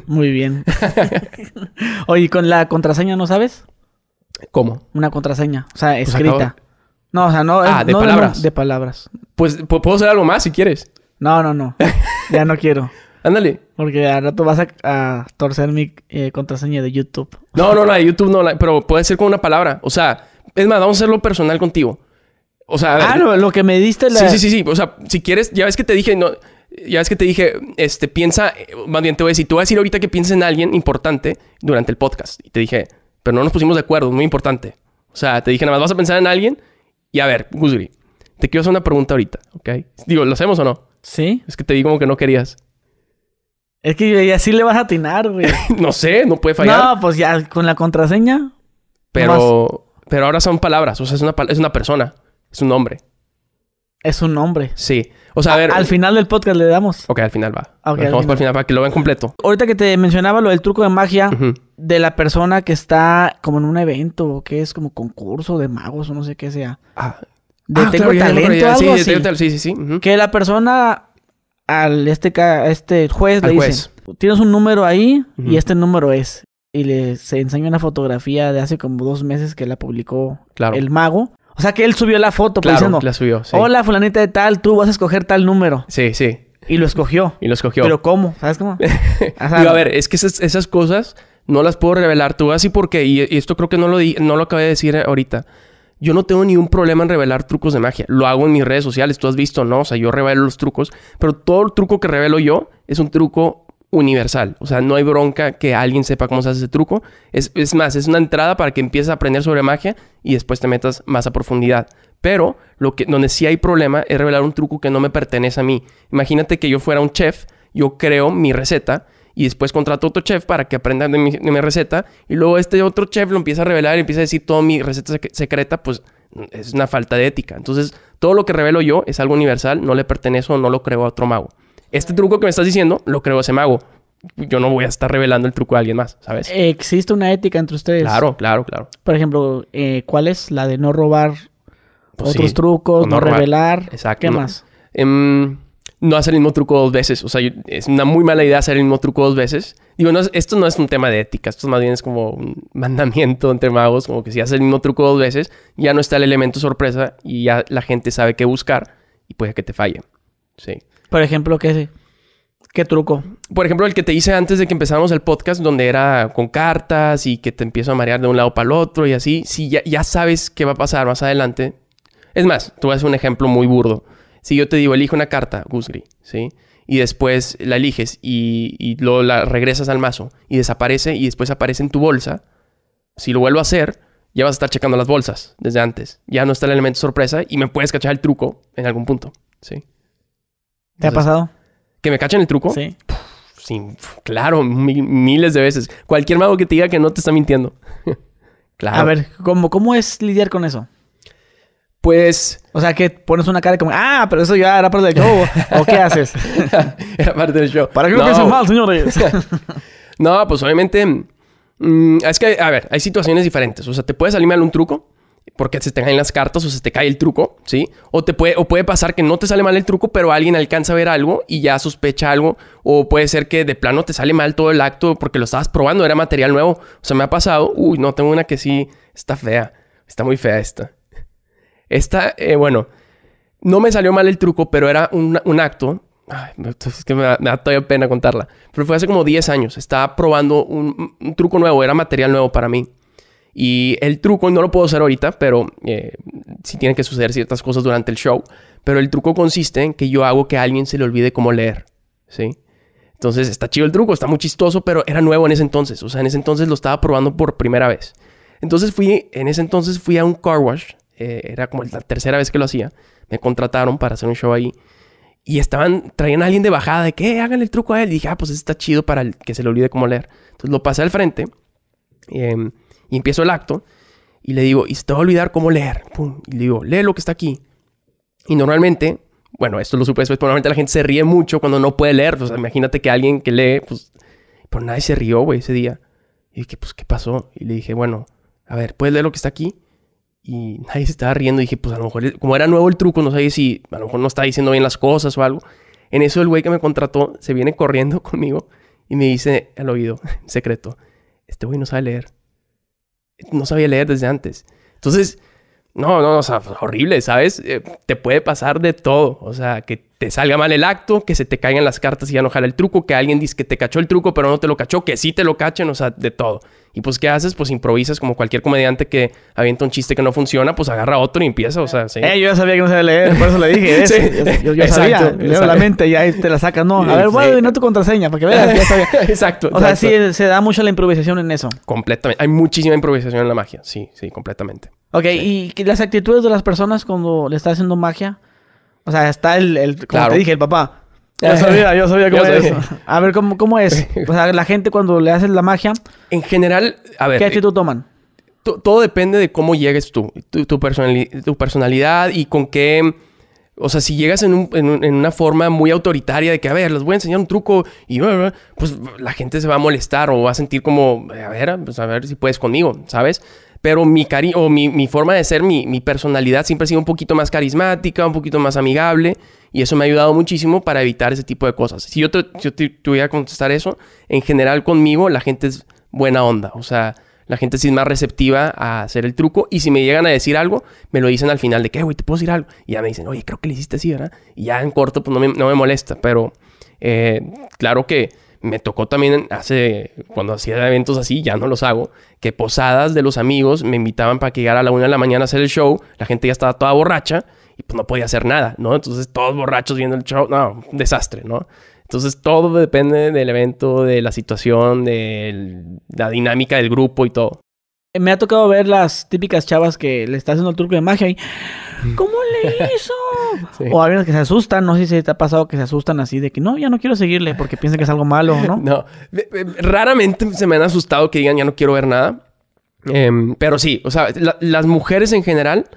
Muy bien. oye, ¿con la contraseña no sabes? ¿Cómo? Una contraseña. O sea, escrita. No, o sea, no. Ah, de palabras. de palabras. Pues, puedo hacer algo más si quieres. No, no, no. ya no quiero. Ándale. Porque ahora tú vas a, torcer mi eh, contraseña de YouTube. No, no, la de YouTube no, pero puede ser con una palabra. O sea, es más, vamos a hacerlo personal contigo. O sea, ah, lo, que me diste la... Sí, sí, sí, O sea, si quieres, ya ves que te dije, no, ya ves que te dije, este, piensa, eh, más bien te voy a decir, tú vas a decir ahorita que pienses en alguien importante durante el podcast. Y te dije, pero no nos pusimos de acuerdo, es muy importante. O sea, te dije nada más, vas a pensar en alguien y a ver, Guzri. te quiero hacer una pregunta ahorita, ¿ok? Digo, ¿lo hacemos o no? Sí. Es que te di como que no querías. Es que así le vas a atinar, güey. no sé, no puede fallar. No, pues ya con la contraseña. Pero, pero ahora son palabras, o sea, es una, es una persona, es un nombre. Es un nombre. Sí. O sea, a, ver. Al final del podcast le damos. Ok, al final va. vamos para el final para que lo vean completo. Ahorita que te mencionaba lo del truco de magia, de la persona que está como en un evento o que es como concurso de magos o no sé qué sea. Ah, de ah, tengo talento algo sí, así. sí, sí, Que la persona al este este juez le dice "Tienes un número ahí y este número es." Y le se enseña una fotografía de hace como dos meses que la publicó el mago. O sea que él subió la foto pues, claro, diciendo, la "Hola fulanita de tal, tú vas a escoger tal número." Sí, sí. Y lo escogió. Y lo escogió. Pero ¿cómo? ¿Sabes cómo? a ver, es que esas cosas no las puedo revelar. Tú así porque, y esto creo que no lo, no lo acabé de decir ahorita. Yo no tengo ni ningún problema en revelar trucos de magia. Lo hago en mis redes sociales, tú has visto, ¿no? O sea, yo revelo los trucos, pero todo el truco que revelo yo es un truco universal. O sea, no hay bronca que alguien sepa cómo se hace ese truco. Es, más, es una entrada para que empieces a aprender sobre magia y después te metas más a profundidad. Pero lo que, donde sí hay problema es revelar un truco que no me pertenece a mí. Imagínate que yo fuera un chef, yo creo mi receta y después contrato a otro chef para que aprenda de mi, receta y luego este otro chef lo empieza a revelar y empieza a decir toda mi receta secreta, pues es una falta de ética. Entonces, todo lo que revelo yo es algo universal, no le pertenece o no lo creo a otro mago. Este truco que me estás diciendo, lo creo a ese mago. Yo no voy a estar revelando el truco a alguien más, ¿sabes? Existe una ética entre ustedes. Claro, claro, claro. Por ejemplo, eh, ¿cuál es la de no robar pues otros trucos, no, revelar? Exacto. ¿Qué más? Em, no hacer el mismo truco dos veces. O sea, es una muy mala idea hacer el mismo truco dos veces. Digo, no, esto no es un tema de ética, esto más bien es como un mandamiento entre magos, como que si haces el mismo truco dos veces, ya no está el elemento sorpresa y ya la gente sabe qué buscar y puede que te falle. Sí. Por ejemplo, ¿qué, qué truco? Por ejemplo, el que te hice antes de que empezáramos el podcast, donde era con cartas y que te empiezo a marear de un lado para el otro y así. Si ya, sabes qué va a pasar más adelante. Es más, tú vas un ejemplo muy burdo si yo te digo, elige una carta, Gusgri, ¿sí? Y después la eliges y, y la regresas al mazo y desaparece y después aparece en tu bolsa, si lo vuelvo a hacer, ya vas a estar checando las bolsas desde antes. Ya no está el elemento sorpresa y me puedes cachar el truco en algún punto, ¿sí? ¿Te ha pasado? ¿Que me cachen el truco? Sí. sí claro, miles de veces. Cualquier mago que te diga que no te está mintiendo. claro. A ver, cómo es lidiar con eso? Pues. O sea, que pones una cara como, ah, pero eso ya era parte del show. ¿O qué haces? era parte del show. ¿Para qué lo que es mal, señores? no, pues obviamente. Mm, es que, a ver, hay situaciones diferentes. O sea, te puede salir mal un truco porque se te caen las cartas o se te cae el truco, ¿sí? O, te puede, o puede pasar que no te sale mal el truco, pero alguien alcanza a ver algo y ya sospecha algo. O puede ser que de plano te sale mal todo el acto porque lo estabas probando, era material nuevo. O sea, me ha pasado, uy, no, tengo una que sí está fea. Está muy fea esta. Esta, eh, bueno, no me salió mal el truco, pero era un, acto. Ay, es que me da, todavía pena contarla. Pero fue hace como 10 años. Estaba probando un, truco nuevo, era material nuevo para mí. Y el truco, no lo puedo hacer ahorita, pero eh, sí tienen que suceder ciertas cosas durante el show. Pero el truco consiste en que yo hago que alguien se le olvide cómo leer. ¿Sí? Entonces está chido el truco, está muy chistoso, pero era nuevo en ese entonces. O sea, en ese entonces lo estaba probando por primera vez. Entonces fui, en ese entonces fui a un car wash eh, era como la tercera vez que lo hacía. Me contrataron para hacer un show ahí. Y estaban, traían a alguien de bajada de que hagan eh, el truco a él. Y dije, ah, pues está chido para que se le olvide cómo leer. Entonces lo pasé al frente em, y empiezo el acto. Y le digo, y se te va a olvidar cómo leer. Y le digo, lee lo que está aquí. Y normalmente, bueno, esto lo supe después, normalmente la gente se ríe mucho cuando no puede leer. Pues imagínate que alguien que lee, pues. Pero nadie se rió, güey, ese día. Y dije, pues, ¿qué pasó? Y le dije, bueno, a ver, ¿puedes leer lo que está aquí? y nadie se estaba riendo. Y dije, pues a lo mejor, eh, como era nuevo el truco, no sé si a lo mejor no está diciendo bien las cosas o algo. En eso el güey que me contrató se viene corriendo conmigo y me dice al oído, en secreto, este güey no sabe leer. No sabía leer desde antes. Entonces, no, no, o sea, horrible, ¿sabes? Eh, te puede pasar de todo. O sea, que te salga mal el acto, que se te caigan las cartas y ya no jala el truco, que alguien dice que te cachó el truco pero no te lo cachó, que sí te lo cachen, o sea, de todo. Y pues, ¿qué haces? Pues improvisas como cualquier comediante que avienta un chiste que no funciona, pues agarra otro y empieza, o sea, sí. Eh, yo ya sabía que no sabía leer, por eso le dije. Yo, ya sabía, leo la mente y ahí te la sacas. No, a ver, bueno y no tu contraseña para que veas, ya sabía. exacto. O sea, sí, se da mucho la improvisación en eso. Completamente. Hay muchísima improvisación en la magia, sí, sí, completamente. Ok, ¿y las actitudes de las personas cuando le está haciendo magia? O sea, está el, como te dije, el papá. Yo eh, sabía, yo sabía cómo era eso. A ver, ¿cómo, ¿cómo es? O sea, la gente cuando le haces la magia... En general, a ver... ¿Qué actitud toman? Todo depende de cómo llegues tú, tu, tu, tu personalidad y con qué... O sea, si llegas en, en, en, una forma muy autoritaria de que, a ver, les voy a enseñar un truco y pues la gente se va a molestar o va a sentir como, eh, a ver, pues, a ver si puedes conmigo, ¿sabes? Pero mi, o mi, forma de ser, mi, mi personalidad siempre ha sido un poquito más carismática, un poquito más amigable. Y eso me ha ayudado muchísimo para evitar ese tipo de cosas. Si yo te, yo voy a contestar eso, en general conmigo la gente es buena onda. O sea, la gente es más receptiva a hacer el truco. Y si me llegan a decir algo, me lo dicen al final de que, güey, te puedo decir algo. Y ya me dicen, oye, creo que le hiciste así, ¿verdad? Y ya en corto, pues no me, molesta. Pero eh, claro que me tocó también hace, cuando hacía eventos así, ya no los hago, que posadas de los amigos me invitaban para que llegara a la una de la mañana a hacer el show, la gente ya estaba toda borracha y pues no podía hacer nada, ¿no? Entonces todos borrachos viendo el show, no, desastre, ¿no? Entonces todo depende del evento, de la situación, de la dinámica del grupo y todo me ha tocado ver las típicas chavas que le está haciendo el truco de magia y mm. ¿cómo le hizo? O hay que se asustan, no sé si te ha pasado que se asustan así de que no, ya no quiero seguirle porque piensan que es algo malo, ¿no? No, raramente se me han asustado que digan ya no quiero ver nada. Em, pero sí, o sea, las mujeres en general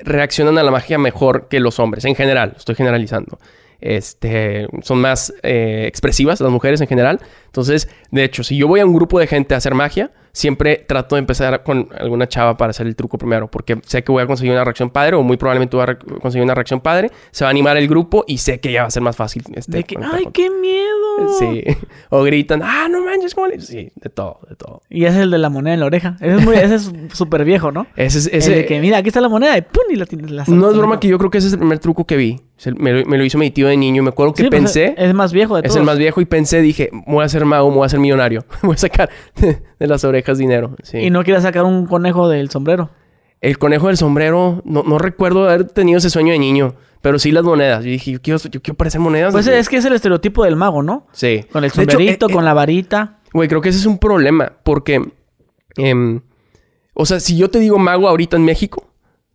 reaccionan a la magia mejor que los hombres, en general, estoy generalizando. Este, son más eh, expresivas las mujeres en general. Entonces, de hecho, si yo voy a un grupo de gente a hacer magia, siempre trato de empezar con alguna chava para hacer el truco primero, porque sé que voy a conseguir una reacción padre o muy probablemente voy a conseguir una reacción padre, se va a animar el grupo y sé que ya va a ser más fácil. Este, de que, ¡ay, qué miedo! Sí. O gritan, ¡ah, no manches! ¿cómo le...? Sí, de todo, de todo. Y ese es el de la moneda en la oreja. Ese es muy, ese es súper viejo, ¿no? Ese es... Ese... El de que, mira, aquí está la moneda y ¡pum! Y la, tienes la No es broma que yo creo que ese es el primer truco que vi. Me, lo hizo mi tío de niño. Me acuerdo que pues, pensé. es más viejo de todos. Es el más viejo y pensé, dije, voy a ser mago, voy a ser millonario. voy a sacar de las orejas dinero. Y no quería sacar un conejo del sombrero. El conejo del sombrero, no, recuerdo haber tenido ese sueño de niño, pero sí las monedas. Yo dije, yo quiero, parecer monedas. Pues es que es el estereotipo del mago, ¿no? Sí. Con el sombrerito, eh, con eh, la varita. Güey, creo que ese es un problema, porque. Em, o sea, si yo te digo mago ahorita en México,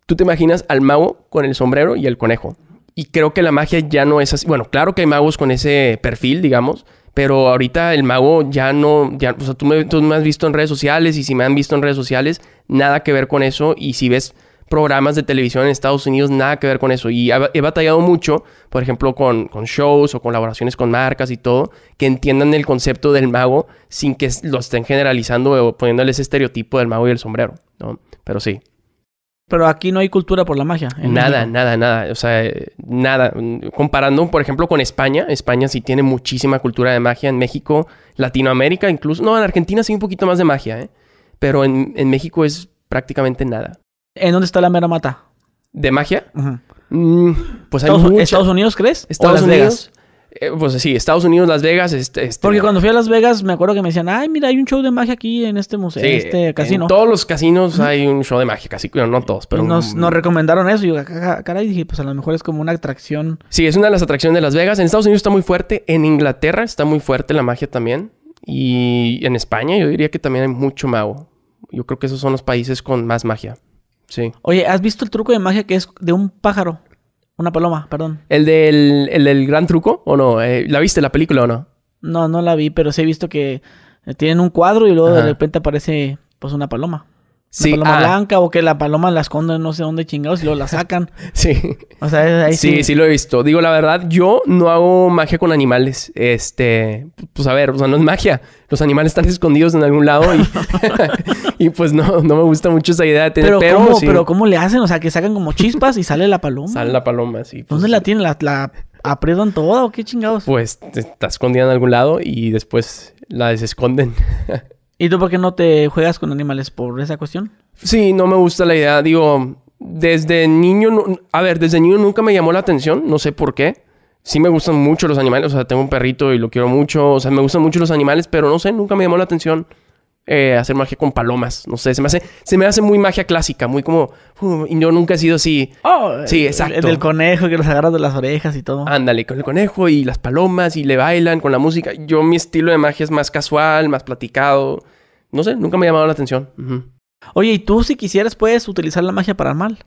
tú te imaginas al mago con el sombrero y el conejo. Y creo que la magia ya no es así. Bueno, claro que hay magos con ese perfil, digamos, pero ahorita el mago ya no, ya, o sea, tú me, has visto en redes sociales y si me han visto en redes sociales, nada que ver con eso. Y si ves programas de televisión en Estados Unidos, nada que ver con eso. Y he batallado mucho, por ejemplo, con, shows o colaboraciones con marcas y todo, que entiendan el concepto del mago sin que lo estén generalizando o poniéndoles estereotipo del mago y el sombrero, ¿no? Pero sí. Pero aquí no hay cultura por la magia. Nada, nada, nada. O sea, eh, nada. Comparando, por ejemplo, con España. España sí tiene muchísima cultura de magia. En México, Latinoamérica, incluso. No, en Argentina sí un poquito más de magia, ¿eh? Pero en, México es prácticamente nada. ¿En dónde está la mera mata? ¿De magia? Mm, pues hay Estados, ¿Estados Unidos, crees? Estados Unidos. Eh, pues sí, Estados Unidos, Las Vegas. Este, este Porque cuando fui a Las Vegas me acuerdo que me decían, ay, mira, hay un show de magia aquí en este museo, este casino. En todos los casinos hay un show de magia, casi, bueno, no todos, pero... Nos, nos recomendaron eso y yo, caray, dije, pues a lo mejor es como una atracción. Sí, es una de las atracciones de Las Vegas. En Estados Unidos está muy fuerte, en Inglaterra está muy fuerte la magia también. Y en España yo diría que también hay mucho mago. Yo creo que esos son los países con más magia. Sí. Oye, ¿has visto el truco de magia que es de un pájaro? Una paloma, perdón. ¿El del, el del gran truco o no? Eh, ¿La viste la película o no? No, no la vi, pero sí he visto que eh, tienen un cuadro y luego de repente aparece pues una paloma. Sí, paloma ah. blanca o que la paloma la esconden no sé dónde chingados y luego la sacan. sí. O sea, ahí sí, sí. lo he visto. Digo, la verdad, yo no hago magia con animales. Este, pues a ver, o sea, no es magia. Los animales están escondidos en algún lado y, y pues no, no me gusta mucho esa idea de tener pero, ¿cómo, pero ¿cómo le hacen? O sea, que sacan como chispas y sale la paloma. Sale la paloma, sí. Pues, ¿Dónde la tienen? ¿La, la aprietan toda o qué chingados? Pues está escondida en algún lado y después la desesconden. ¿Y tú por qué no te juegas con animales por esa cuestión? Sí, no me gusta la idea. Digo, desde niño, a ver, desde niño nunca me llamó la atención, no sé por qué. Sí me gustan mucho los animales, o sea, tengo un perrito y lo quiero mucho, o sea, me gustan mucho los animales, pero no sé, nunca me llamó la atención. Eh, hacer magia con palomas. No sé, se me hace, se me hace muy magia clásica, muy como. Uh, y yo nunca he sido así. Oh, sí, exacto. El, del conejo que los agarra de las orejas y todo. Ándale, con el conejo y las palomas y le bailan con la música. Yo, mi estilo de magia es más casual, más platicado. No sé, nunca me ha llamado la atención. Oye, y tú, si quisieras, puedes utilizar la magia para el mal.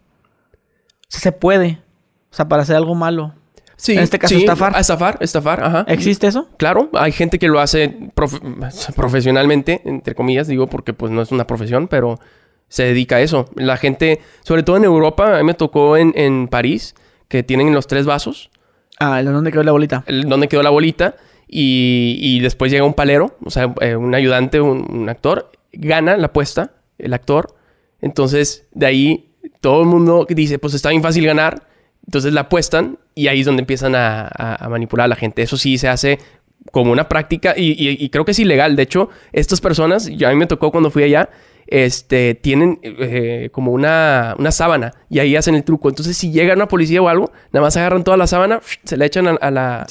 Si se puede. O sea, para hacer algo malo. Sí, en este caso, estafar. Estafar, estafar, ajá. ¿Existe eso? Claro, hay gente que lo hace profesionalmente, entre comillas, digo, porque pues no es una profesión, pero se dedica a eso. La gente, sobre todo en Europa, a mí me tocó en, París, que tienen los tres vasos. Ah, ¿dónde quedó la bolita? El, donde quedó la bolita. Y, después llega un palero, o sea, eh, un ayudante, un, actor, gana la apuesta, el actor. Entonces, de ahí todo el mundo dice, pues está bien fácil ganar. Entonces la apuestan y ahí es donde empiezan a, manipular a la gente. Eso sí se hace como una práctica y, creo que es ilegal. De hecho, estas personas, yo, a mí me tocó cuando fui allá, este, tienen eh, como una, sábana y ahí hacen el truco. Entonces, si llega una policía o algo, nada más agarran toda la sábana, se la echan a, la,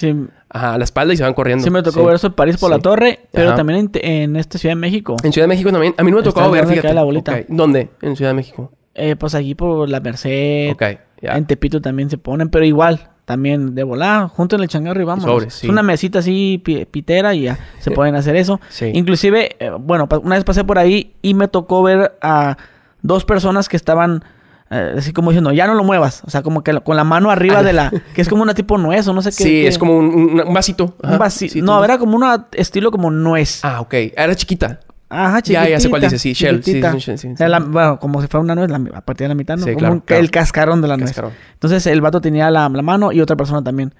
a, la espalda y se van corriendo. Sí, me tocó ver eso en París por la torre, pero también en, en, esta Ciudad de México. En Ciudad de México también. A mí no me tocó ver, fíjate. La ¿Dónde? En Ciudad de México. Eh, pues allí por la Merced. En Tepito también se ponen, pero igual, también de volar, junto en el changarro y vamos. Es una mesita así pitera y ya se pueden hacer eso. Inclusive, eh, bueno, una vez pasé por ahí y me tocó ver a dos personas que estaban eh, así como diciendo, ya no lo muevas. O sea, como que con la mano arriba ah, de la... Que es como una tipo nuez o no sé qué. Sí, es como un, vasito. un vasito. no, era como un estilo como nuez. Ah, ok. Era chiquita. Ajá, chiquitita. Ya, ya sé cuál dice, sí, shell. bueno, como si fuera una nuez, a partir de la mitad, ¿no? el cascarón de la nuez. Entonces el vato tenía la, mano y otra persona también.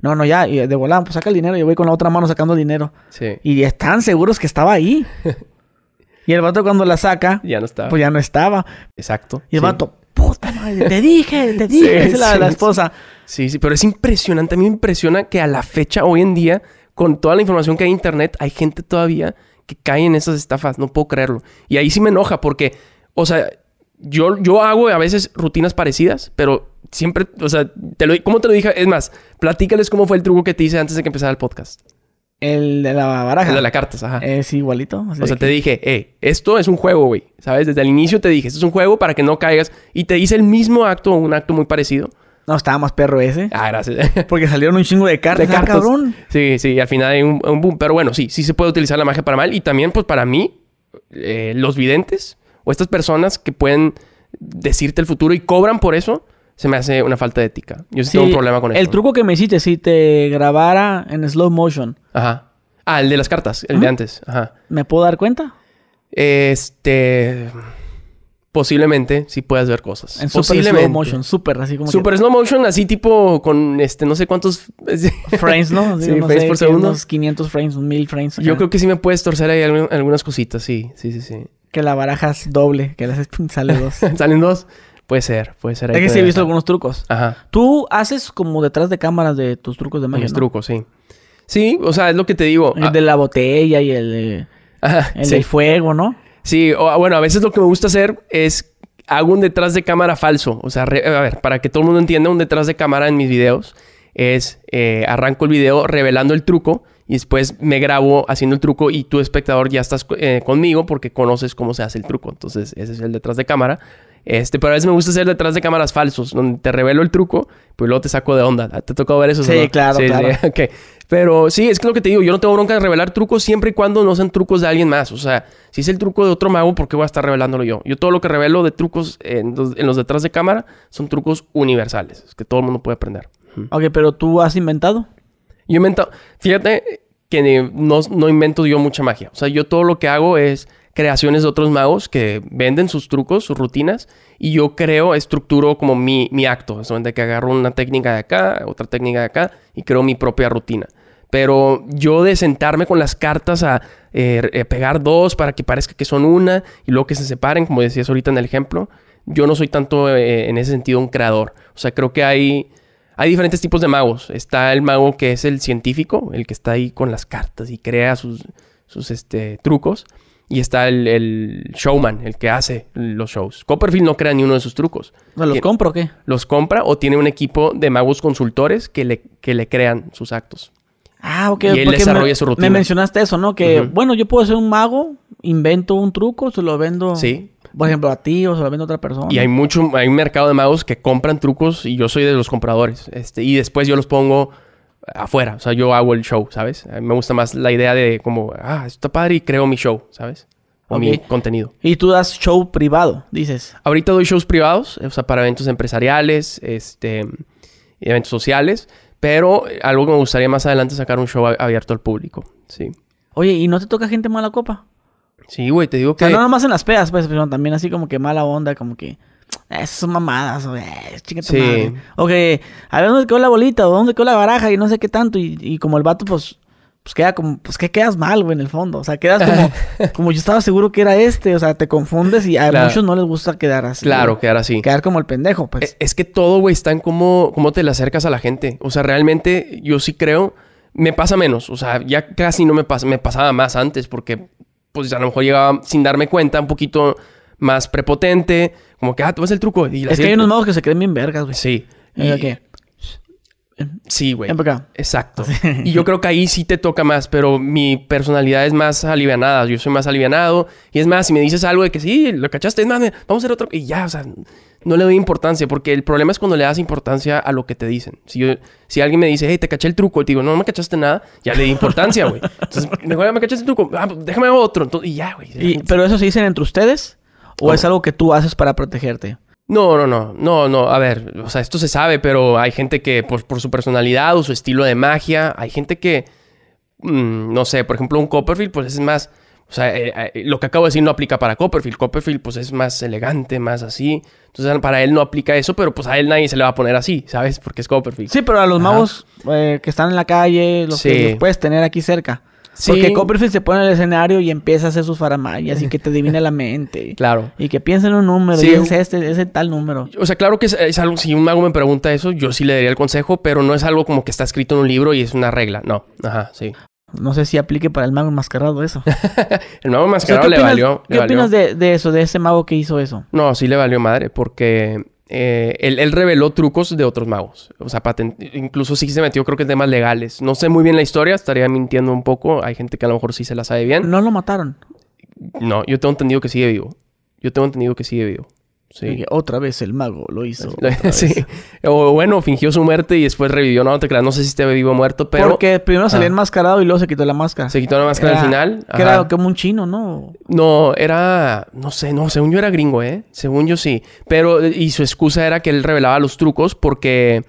No, no, ya, y de volada, pues saca el dinero. Yo voy con la otra mano sacando el dinero. Y están seguros que estaba ahí. y el vato cuando la saca... Ya no estaba. Pues ya no estaba. Exacto. Y el vato, puta madre, te dije, te dije. es la, la esposa. Sí, sí, pero es impresionante. A mí me impresiona que a la fecha, hoy en día, con toda la información que hay en internet, hay gente todavía que caen en esas estafas. No puedo creerlo. Y ahí sí me enoja porque, o sea, yo, yo hago a veces rutinas parecidas, pero siempre, o sea, te lo, ¿cómo te lo dije? Es más, platícales cómo fue el truco que te hice antes de que empezara el podcast. El de la baraja. El de las cartas, ajá. Es igualito. O sea, te dije, eh, esto es un juego, güey. ¿Sabes? Desde el inicio te dije, esto es un juego para que no caigas. Y te hice el mismo acto, un acto muy parecido. No, estábamos perro ese. Ah, gracias. Porque salieron un chingo de cartas. De cartas. cabrón. Sí, sí, al final hay un, boom. Pero bueno, sí, sí se puede utilizar la magia para mal. Y también, pues para mí, eh, los videntes o estas personas que pueden decirte el futuro y cobran por eso, se me hace una falta de ética. Yo sí, tengo un problema con eso. El truco que me hiciste, si te grabara en slow motion. Ajá. Ah, el de las cartas, el de antes. Ajá. ¿Me puedo dar cuenta? Este. Posiblemente sí puedas ver cosas. En super slow motion, super así como. Super slow motion, así tipo con este, no sé cuántos. frames, ¿no? sí, frames por segundo. 500 frames, 1000 frames. Yo creo que sí me puedes torcer ahí algunas cositas, sí, sí, sí, sí. Que la baraja es doble, que las sale dos. Salen dos. Puede ser, puede ser. es que sí he visto algunos trucos. Ajá. Tú haces como detrás de cámaras de tus trucos de magia. Mis trucos, sí. Sí, o sea, es lo que te digo. El ah de la botella y el, el del fuego, ¿no? Sí, bueno, a veces lo que me gusta hacer es hago un detrás de cámara falso. O sea, a ver, para que todo el mundo entienda, un detrás de cámara en mis videos es eh, arranco el video revelando el truco y después me grabo haciendo el truco y tu espectador ya estás eh, conmigo porque conoces cómo se hace el truco. Entonces, ese es el detrás de cámara. Este, pero a veces me gusta hacer detrás de cámaras falsos, donde te revelo el truco, pues luego te saco de onda. ¿Te ha ver eso? Sí, claro, claro. Pero sí, es que lo que te digo, yo no tengo bronca de revelar trucos siempre y cuando no sean trucos de alguien más. O sea, si es el truco de otro mago, ¿por qué voy a estar revelándolo yo? Yo todo lo que revelo de trucos en los, detrás de cámara son trucos universales, que todo el mundo puede aprender. Ok, pero tú has inventado. Yo invento, fíjate que no, no invento yo mucha magia. O sea, yo todo lo que hago es creaciones de otros magos que venden sus trucos, sus rutinas, y yo creo, estructuro como mi, acto, es donde que agarro una técnica de acá, otra técnica de acá, y creo mi propia rutina. Pero yo de sentarme con las cartas a eh, eh, pegar dos para que parezca que son una y luego que se separen, como decías ahorita en el ejemplo, yo no soy tanto eh, en ese sentido un creador. O sea, creo que hay, hay diferentes tipos de magos. Está el mago que es el científico, el que está ahí con las cartas y crea sus, sus este, trucos y está el, showman, el que hace los shows. Copperfield no crea ni uno de sus trucos. ¿Los compra o qué? Los compra o tiene un equipo de magos consultores que le, que le crean sus actos. Ah, ok. Y él desarrolla su rutina. Me mencionaste eso, ¿no? Que, bueno, yo puedo ser un mago, invento un truco, se lo vendo... Sí. Por ejemplo, a ti o se lo vendo a otra persona. Y hay mucho... Hay un mercado de magos que compran trucos y yo soy de los compradores. Este, y después yo los pongo afuera. O sea, yo hago el show, ¿sabes? Eh, me gusta más la idea de como, ah, esto está padre y creo mi show, ¿sabes? O mi contenido. ¿Y tú das show privado, dices? Ahorita doy shows privados, o sea, para eventos empresariales, este, eventos sociales, pero algo que me gustaría más adelante sacar un show abierto al público, sí. Oye, ¿y no te toca gente mala copa? Sí, güey, te digo que... no nada más en las pedas, pues, pero también así como que mala onda, como que... Eh, esas son mamadas, güey. Eh, sí. Madre. O que, a ver dónde quedó la bolita o dónde quedó la baraja y no sé qué tanto. Y, como el vato, pues, pues queda como, pues que quedas mal, güey, en el fondo. O sea, quedas como, como yo estaba seguro que era este. O sea, te confundes y a muchos no les gusta quedar así. Claro, quedar así. Quedar como el pendejo, pues. E, es, que todo, güey, está en cómo, te le acercas a la gente. O sea, realmente yo sí creo, me pasa menos. O sea, ya casi no me pasa, me pasaba más antes porque, pues a lo mejor llegaba sin darme cuenta un poquito más prepotente como que, ah, tú ves el truco. es que hay unos magos que se creen bien vergas, güey. Sí. ¿Y Sí, güey. Exacto. y yo creo que ahí sí te toca más, pero mi personalidad es más alivianada. Yo soy más alivianado. Y es más, si me dices algo de que sí, lo cachaste, es más, vamos a hacer otro. Y ya, o sea, no le doy importancia, porque el problema es cuando le das importancia a lo que te dicen. Si, yo, si alguien me dice, hey, te caché el truco, y te digo, no, no me cachaste nada, ya le di importancia, güey. Entonces, mejor me cachaste el truco, ah, pues, déjame otro. y ya, güey. Pero eso se dicen entre ustedes. ¿O es algo que tú haces para protegerte? No, no, no, no, no, a ver, o sea, esto se sabe, pero hay gente que por, por su personalidad o su estilo de magia, hay gente que, mm, no sé, por ejemplo, un Copperfield, pues es más, o sea, eh, eh, lo que acabo de decir no aplica para Copperfield, Copperfield pues es más elegante, más así, entonces para él no aplica eso, pero pues a él nadie se le va a poner así, ¿sabes? Porque es Copperfield. Sí, pero a los magos eh, que están en la calle, los que los puedes tener aquí cerca. Porque Copperfield se pone en el escenario y empieza a hacer sus faramayas y que te adivine la mente. Claro. Y que piensa en un número y es este, ese tal número. O sea, claro que es, algo, si un mago me pregunta eso, yo sí le daría el consejo, pero no es algo como que está escrito en un libro y es una regla. No. Ajá, sí. No sé si aplique para el mago enmascarado eso. el mago enmascarado le valió. ¿Qué opinas de, de, eso, de ese mago que hizo eso? No, sí le valió madre, porque eh, él, reveló trucos de otros magos. O sea, incluso sí se metió, creo que en temas legales. No sé muy bien la historia, estaría mintiendo un poco. Hay gente que a lo mejor sí se la sabe bien. ¿No lo mataron? No, yo tengo entendido que sigue vivo. Yo tengo entendido que sigue vivo otra vez el mago lo hizo. sí. O bueno, fingió su muerte y después revivió. No, te creas, no sé si esté vivo o muerto, pero. Porque primero salía enmascarado y luego se quitó la máscara. Se quitó la máscara al final. Que era como un chino, ¿no? No, era. No sé, no, según yo era gringo, ¿eh? Según yo sí. Pero, y su excusa era que él revelaba los trucos porque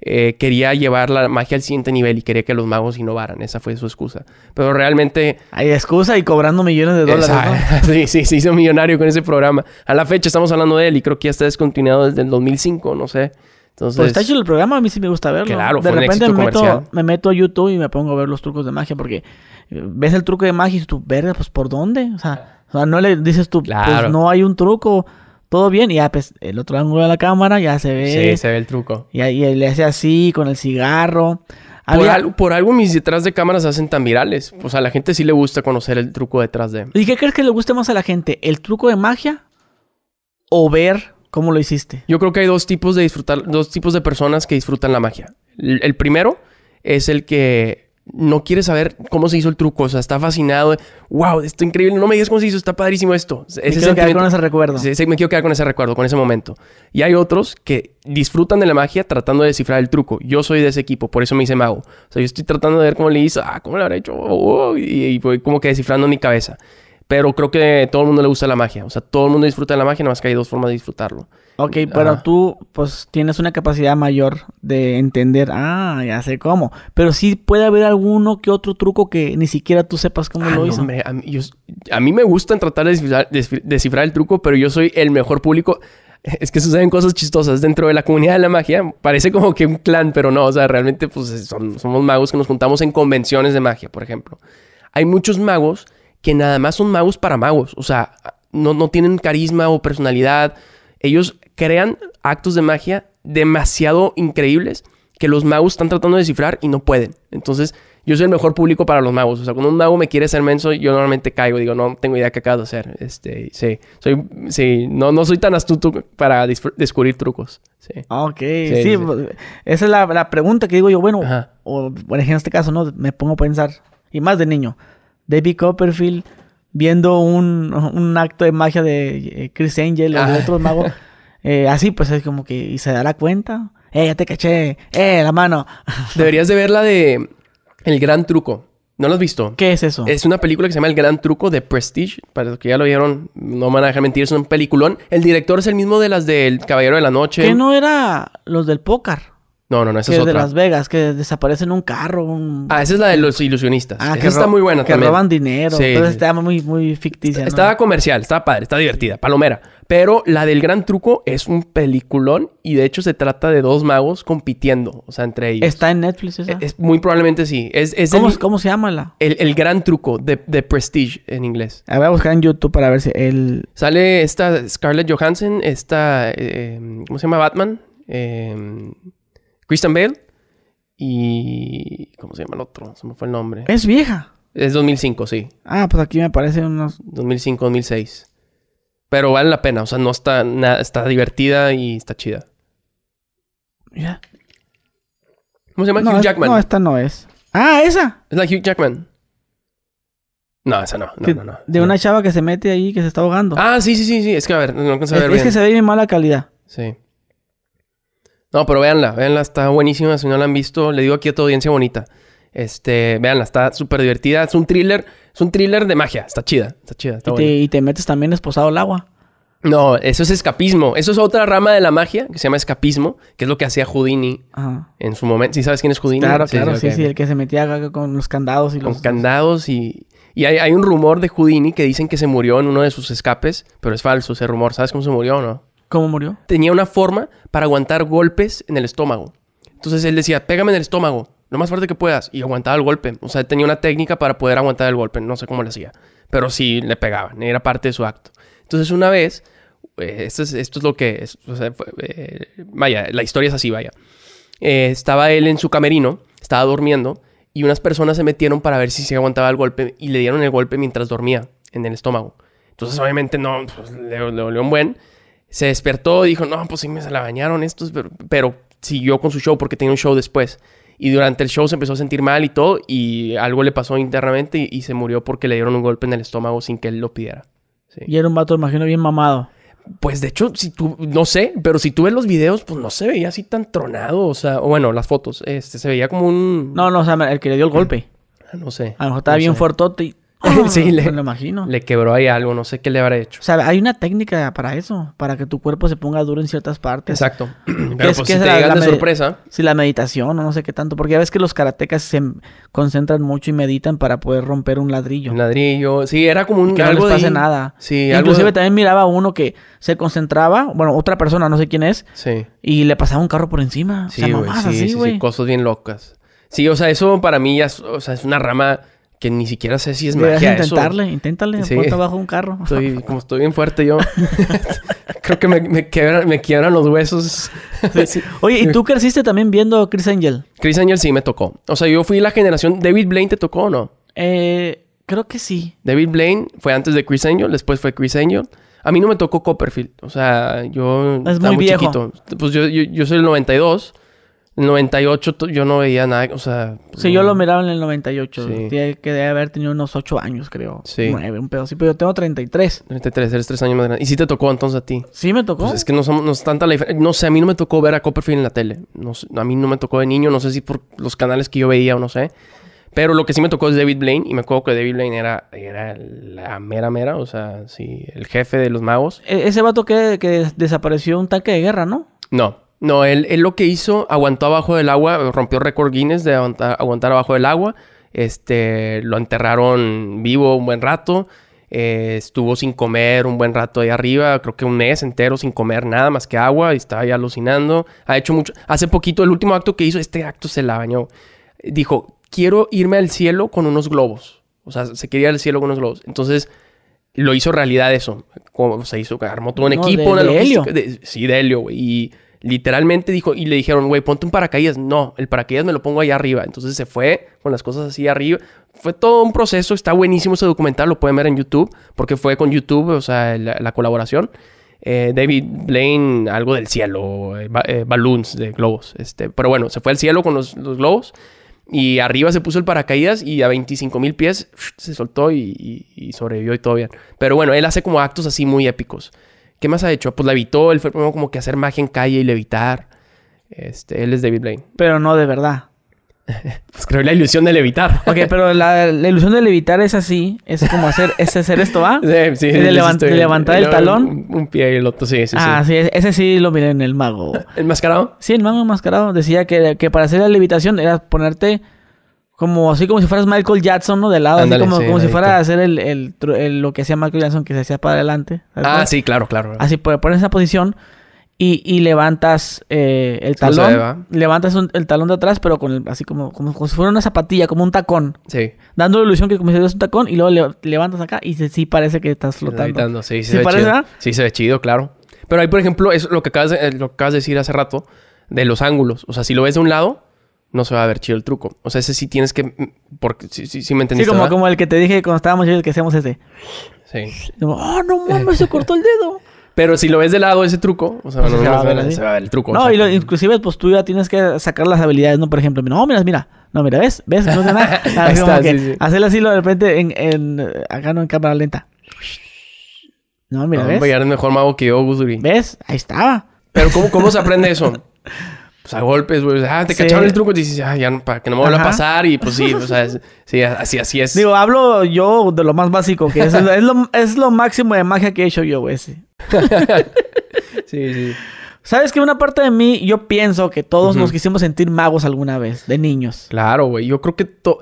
eh, quería llevar la magia al siguiente nivel y quería que los magos innovaran. Esa fue su excusa. Pero realmente... Hay excusa y cobrando millones de dólares. ¿no? sí, sí, se hizo millonario con ese programa. A la fecha estamos hablando de él y creo que ya está descontinuado desde el 2005, no sé. Entonces, pues está hecho el programa, a mí sí me gusta verlo. Claro, fue de repente me, meto, me, meto, a YouTube y me pongo a ver los trucos de magia porque eh, ves el truco de magia y tú, verga, pues ¿por dónde? O sea, no le dices tú, pues, claro. pues no hay un truco todo bien, y ya pues, el otro ángulo de la cámara ya se ve. Sí, se ve el truco. Y, ahí le hace así con el cigarro. Por, algo, mis detrás de cámaras se hacen tan virales. O pues sea, a la gente sí le gusta conocer el truco detrás de. ¿Y qué crees que le guste más a la gente? ¿El truco de magia o ver cómo lo hiciste? Yo creo que hay dos tipos de disfrutar, dos tipos de personas que disfrutan la magia. el primero es el que no quiere saber cómo se hizo el truco, o sea, está fascinado, wow, esto es increíble, no me digas cómo se hizo, está padrísimo esto. me quiero quedar con ese recuerdo. sí. me quiero quedar con ese recuerdo, con ese momento. Y hay otros que disfrutan de la magia tratando de descifrar el truco. Yo soy de ese equipo, por eso me hice mago. O sea, yo estoy tratando de ver cómo le hizo, ah, cómo lo habrá hecho, oh, oh", y, voy como que descifrando mi cabeza. Pero creo que todo el mundo le gusta la magia, o sea, todo el mundo disfruta de la magia, nada más que hay dos formas de disfrutarlo. Ok, pero tú pues tienes una capacidad mayor de entender, ah, ya sé cómo, pero sí puede haber alguno que otro truco que ni siquiera tú sepas cómo ah, lo hizo. a, mí, me gusta tratar de descifrar, el truco, pero yo soy el mejor público. Es que suceden cosas chistosas dentro de la comunidad de la magia. Parece como que un clan, pero no, o sea, realmente pues somos magos que nos juntamos en convenciones de magia, por ejemplo. Hay muchos magos que nada más son magos para magos, o sea, no, no tienen carisma o personalidad ellos crean actos de magia demasiado increíbles que los magos están tratando de descifrar y no pueden. Entonces, yo soy el mejor público para los magos. O sea, cuando un mago me quiere ser menso, yo normalmente caigo. Digo, no tengo idea qué acabo de hacer. Este, sí, soy, sí, no, no soy tan astuto para descubrir trucos. Sí. Ah, ok, pues, sí. Esa es la, pregunta que digo yo. Bueno, o o en este caso, ¿no? Me pongo a pensar. Y más de niño. David Copperfield viendo un, acto de magia de eh, Chris Angel o de otros magos. Eh, así pues es como que se da la cuenta. Eh, ya te caché. Eh, la mano. Deberías de ver la de El Gran Truco. ¿No lo has visto? ¿Qué es eso? Es una película que se llama El Gran Truco de Prestige. Para los que ya lo vieron, no me van a dejar mentir, es un peliculón. El director es el mismo de las del Caballero de la Noche. Que no era los del pócar. No, no, no, esa que es, de Las Vegas, que desaparecen un carro. Ah, esa es la de los ilusionistas. Ah, esa que está muy buena roban dinero. Sí, Entonces estaba muy, muy ficticia. Estaba comercial, estaba padre, está divertida. Palomera. Pero la del gran truco es un peliculón y de hecho se trata de dos magos compitiendo, o sea, entre ellos. ¿Está en Netflix esa? E-, es, muy probablemente sí. ¿Cómo, se llama la? El, gran truco de, Prestige en inglés. A voy a buscar en YouTube para ver si él... Sale esta Scarlett Johansson, esta... Em, ¿Cómo se llama? Batman. Eh, Christian Bale. Y... ¿Cómo se llama el otro? Se me fue el nombre. Es vieja. Es 2005, sí. Ah, pues aquí me aparecen unos... 2005, 2006. Pero vale la pena, o sea, no está está divertida y está chida. Mira. ¿Cómo se llama? Hugh Jackman. Es, no, esta no es. Ah, esa. Es la Hugh Jackman. No, esa no. No, no, no, De una chava que se mete ahí que se está ahogando. Ah, sí, sí, sí, sí. Es que a ver, no alcanza a ver. bien. es que se ve en mala calidad. Sí. No, pero véanla, véanla, está buenísima. Si no la han visto, le digo aquí a tu audiencia bonita. Este, veanla, está súper divertida. Es un thriller, es un thriller de magia. Está chida, está chida. ¿Y, te, metes también esposado al agua. No, eso es escapismo. Eso es otra rama de la magia que se llama escapismo, que es lo que hacía Houdini en su momento. si sabes quién es Houdini? Claro, claro, sí, sí, el que se metía con los candados y los. Con candados y. Y hay, hay, un rumor de Houdini que dicen que se murió en uno de sus escapes, pero es falso ese rumor. ¿Sabes cómo se murió o no? ¿Cómo murió? Tenía una forma para aguantar golpes en el estómago. Entonces él decía, pégame en el estómago lo más fuerte que puedas. Y aguantaba el golpe. O sea, tenía una técnica para poder aguantar el golpe. No sé cómo lo hacía. Pero sí le pegaban. Era parte de su acto. Entonces, una vez, eh, esto es, esto es lo que eh, vaya, la historia es así, vaya. Eh, estaba él en su camerino, estaba durmiendo. Y unas personas se metieron para ver si se aguantaba el golpe. Y le dieron el golpe mientras dormía en el estómago. Entonces, obviamente, no, pues, le, le un buen. Se despertó, dijo, no, pues sí me se la bañaron estos, pero, pero siguió con su show porque tenía un show después y durante el show se empezó a sentir mal y todo, y algo le pasó internamente y, se murió porque le dieron un golpe en el estómago sin que él lo pidiera. Y era un vato, imagino, bien mamado. Pues de hecho, si tú, no sé, pero si tú ves los videos, pues no se veía así tan tronado, o sea, o bueno, las fotos, este, se veía como un... No, no, o sea, el que le dio el golpe. Ah, no sé. A lo mejor estaba bien fuerte. fuertote Ah, sí, le, lo imagino. Le quebró ahí algo, no sé qué le habrá hecho. O sea, hay una técnica para eso, para que tu cuerpo se ponga duro en ciertas partes. Exacto. Pero pues es, que te la, sorpresa. si la meditación o no sé qué tanto. Porque ya ves que los karatecas se concentran mucho y meditan para poder romper un ladrillo. Un ladrillo. Sí, era como un... Que algo no les pase nada. Sí, Inclusive también miraba a uno que se concentraba, bueno, otra persona, no sé quién es. Sí. Y le pasaba un carro por encima. Sí, sí, sí, cosas bien locas. Sí, o sea, eso para mí ya es una rama que ni siquiera sé si es magia intentarle, inténtale, sí. ponte abajo un carro. Estoy, como estoy bien fuerte yo, creo que me, me, quiebran, los huesos. Oye, ¿y tú creciste también viendo Chris Angel? Chris Angel sí me tocó. O sea, yo fui la generación... ¿David Blaine te tocó o no? Eh, creo que sí. David Blaine fue antes de Chris Angel, después fue Chris Angel. A mí no me tocó Copperfield. O sea, yo... Es muy, chiquito. Pues yo, yo, yo soy el 92 el 98 yo no veía nada, o sea... Sí, yo lo miraba en el 98. Sí. Tiene que debe haber tenido unos 8 años, creo. Sí. 9, un pedo sí, pero yo tengo 33. 33, eres 3 años más grande. ¿Y si te tocó entonces a ti? Sí, me tocó. Pues es que no, somos, es tanta la diferencia. No sé, a mí no me tocó ver a Copperfield en la tele. a mí no me tocó de niño, no sé si por los canales que yo veía o no sé. Pero lo que sí me tocó es David Blaine. Y me acuerdo que David Blaine era, era la mera mera. O sea, sí, el jefe de los magos. E-, ese vato que, que desapareció un tanque de guerra, ¿no? No. No, él, lo que hizo, aguantó abajo del agua, rompió récord Guinness de aguantar, abajo del agua. Este, lo enterraron vivo un buen rato. Eh, estuvo sin comer un buen rato ahí arriba, creo que un mes entero sin comer nada más que agua y estaba ahí alucinando. Ha hecho mucho. Hace poquito, el último acto que hizo, este acto se la bañó. Dijo: Quiero irme al cielo con unos globos. O sea, se quería ir al cielo con unos globos. Entonces lo hizo realidad eso. Como se hizo, armó todo un equipo, de, de helio. sí, güey. Y Literalmente dijo, y le dijeron, güey, ponte un paracaídas. No, el paracaídas me lo pongo allá arriba. Entonces se fue con las cosas así arriba. Fue todo un proceso, está buenísimo ese documental, lo pueden ver en YouTube, porque fue con YouTube, o sea, la, colaboración. Eh, David Blaine, algo del cielo, eh, eh, balloons de globos. Este, pero bueno, se fue al cielo con los, globos y arriba se puso el paracaídas y a 25 mil pies se soltó y sobrevivió y todo bien. Pero bueno, él hace como actos así muy épicos. ¿Qué más ha hecho? Pues la evitó, él fue el primero como que hacer magia en calle y levitar. Este, él es David Blaine. Pero no de verdad. pues creo la ilusión de levitar. ok, pero la, ilusión de levitar es así, es como hacer, es hacer esto, ¿va? Sí, sí. De, levantar el, talón. Un, pie y el otro, sí, sí. Ah, sí, ese sí lo miré en el mago. ¿El mascarado? Sí, el mago enmascarado. Decía que, que para hacer la levitación era ponerte como así como si fueras Michael Jackson, ¿no? De lado, como, si fuera a hacer el, lo que hacía Michael Jackson, que se hacía para adelante. Ah, sí, claro, claro. Así, pues, pones esa posición y, levantas eh, el talón. levantas el talón de atrás, pero con así como, como, si fuera una zapatilla, como un tacón. Sí. Dando la ilusión que como si fuera un tacón y luego levantas acá y sí parece que estás flotando. Sí, se, ve chido. Ah? Sí, se ve chido, claro. Pero ahí, por ejemplo, es lo que eh, lo que acabas de decir hace rato de los ángulos. O sea, si lo ves de un lado no se va a ver chido el truco. O sea, ese sí tienes que. Mm, porque sí, sí, me entendiste. Sí, como, como el que te dije cuando estábamos yo, que hacíamos ese. Sí. oh, no mames, se cortó el dedo. Pero si lo ves de lado ese truco, o sea, no, se, va a ver el truco. No, y inclusive pues tú ya tienes que sacar las habilidades, ¿no? Por ejemplo, no, mira, mira, no, mira, ¿ves? ¿Ves? No es nada. Hacerlo así de repente en, en, acá no en cámara lenta. No, mira, ¿ves? Voy a mejor mago que yo, ¿Ves? Ahí estaba. Pero ¿cómo, cómo se aprende eso? Pues, o sea, golpes, güey. Ah, te cacharon el truco y dices, ah, ya para que no me vuelva a pasar. Y pues sí, o sea, sí, así, así es. Digo, hablo yo de lo más básico que es. lo, máximo de magia que he hecho yo, güey. Sí. sí, Sabes que una parte de mí, yo pienso que todos nos quisimos sentir magos alguna vez, de niños. Claro, güey. Yo creo que todos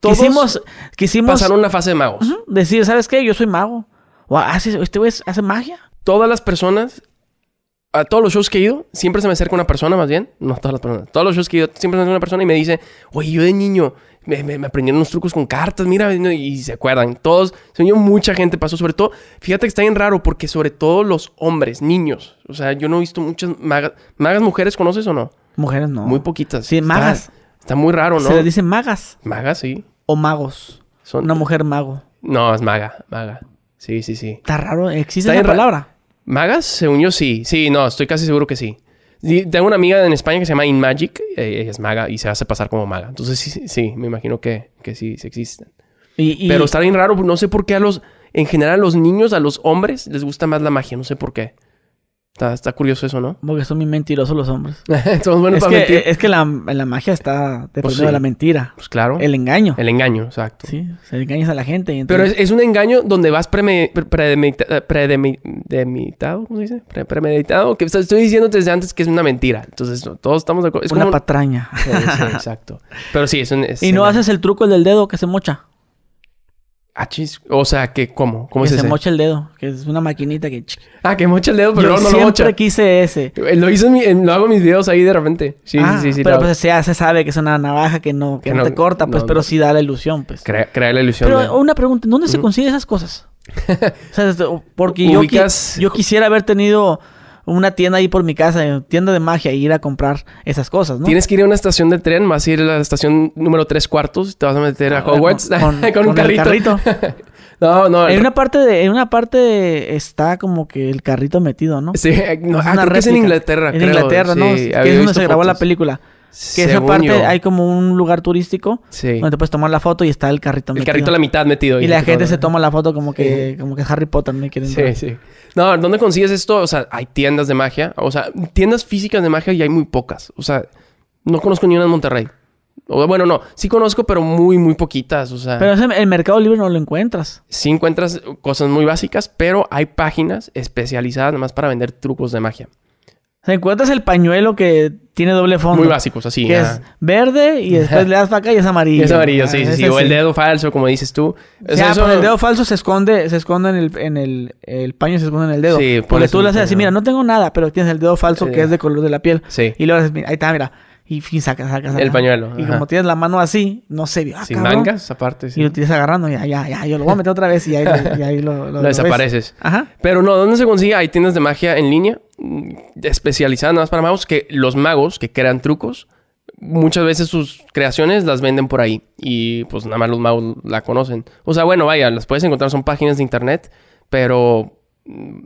quisimos, quisimos pasar una fase de magos. Decir, ¿sabes qué? Yo soy mago. O, ¿hace, ah, este güey hace magia. Todas las personas todos los shows que he ido, siempre se me acerca una persona, más bien, no todas las personas, todos los shows que he ido, siempre se me acerca una persona y me dice, oye, yo de niño me, me, aprendieron unos trucos con cartas, mira, y se acuerdan, todos, mucha gente pasó, sobre todo, fíjate que está bien raro, porque sobre todo los hombres, niños, o sea, yo no he visto muchas magas, magas mujeres, ¿conoces o no? Mujeres no. Muy poquitas. Sí, magas. Está, muy raro, ¿no? Se les dice magas. Magas, sí. O magos. Son... Una mujer mago. No, es maga, maga. Sí, sí, sí. Está raro, existe la palabra. ¿Magas? Según yo sí. Sí, no, estoy casi seguro que sí. Tengo una amiga en España que se llama InMagic, eh, ella es maga y se hace pasar como maga. Entonces sí, sí, me imagino que, sí, sí existen. Pero está bien raro, no sé por qué a los, en general a los niños, a los hombres, les gusta más la magia, no sé por qué. Está, curioso eso, ¿no? Porque son muy mentirosos los hombres. Somos buenos es para que, mentir. Es que la, la magia está dependiendo pues de la mentira. Pues claro. El engaño. El engaño, exacto. Sí, engañas a la gente. Pero es, un engaño donde vas premeditado, eh, ¿cómo se dice? premeditado. Que estoy diciendo desde antes que es una mentira. Entonces, todos estamos de acuerdo. Es una patraña. exacto. Pero sí, es un... y no haces el truco el del dedo que se mocha. Ah, o sea, que cómo, cómo que se ese? mocha el dedo, que es una maquinita que Ah, que mocha el dedo, pero no, lo mocha. siempre quise ese. Lo hice en lo hago mis videos ahí de repente. Sí, ah, sí, sí, pero pues se sabe que es una navaja que no que, no, te corta, pues, pero sí da la ilusión, pues. Crea, la ilusión. Pero una pregunta, ¿dónde se consiguen esas cosas? o sea, porque yo, yo quisiera haber tenido una tienda ahí por mi casa, eh, tienda de magia, y ir a comprar esas cosas, ¿no? Tienes que ir a una estación de tren, más ir a la estación número tres cuartos, te vas a meter a ah, Hogwarts con, un carrito. carrito. no, no. En una parte de, en una parte está como que el carrito metido, ¿no? Sí, eh, ah, que es en Inglaterra, En Inglaterra, sí, ¿no? Que es donde se grabó la película. Que Según esa parte hay como un lugar turístico donde puedes tomar la foto y está el carrito el metido. carrito a la mitad metido. Y, la gente se toma la foto como que, como que Harry Potter me quieren Sí, sí. No, ¿dónde consigues esto? O sea, hay tiendas de magia. O sea, tiendas físicas de magia y hay muy pocas. O sea, no conozco ni una en Monterrey. O, bueno, no, sí conozco, pero muy, muy poquitas. O sea. Pero el Mercado Libre no lo encuentras. Sí encuentras cosas muy básicas, pero hay páginas especializadas nada más para vender trucos de magia. Se encuentras el pañuelo que tiene doble fondo. Muy básicos, así. Que es verde y después le das para acá y es amarillo. Es amarillo, sí, sí, ah, sí. O el dedo falso, como dices tú. O sea, pues, el dedo falso se esconde, se esconde en el, en el, el paño, se esconde en el dedo. Sí, Porque tú le haces así, mira, no tengo nada, pero tienes el dedo falso que es de color de la piel. Sí. Y luego haces, mira, ahí está, mira. Y saca, saca, saca. El pañuelo. Y como tienes la mano así, no se vio. Ah, Sin mangas, aparte. Y lo tienes agarrando, ya, ya, ya, yo lo voy a meter otra vez y ahí, lo, lo, desapareces. Ajá. Pero no, ¿dónde se consigue? Hay tiendas de magia en línea mm, especializadas nada más para magos que los magos que crean trucos. Muchas veces sus creaciones las venden por ahí y pues nada más los magos la conocen. O sea, bueno, vaya, las puedes encontrar, son páginas de internet, pero mm,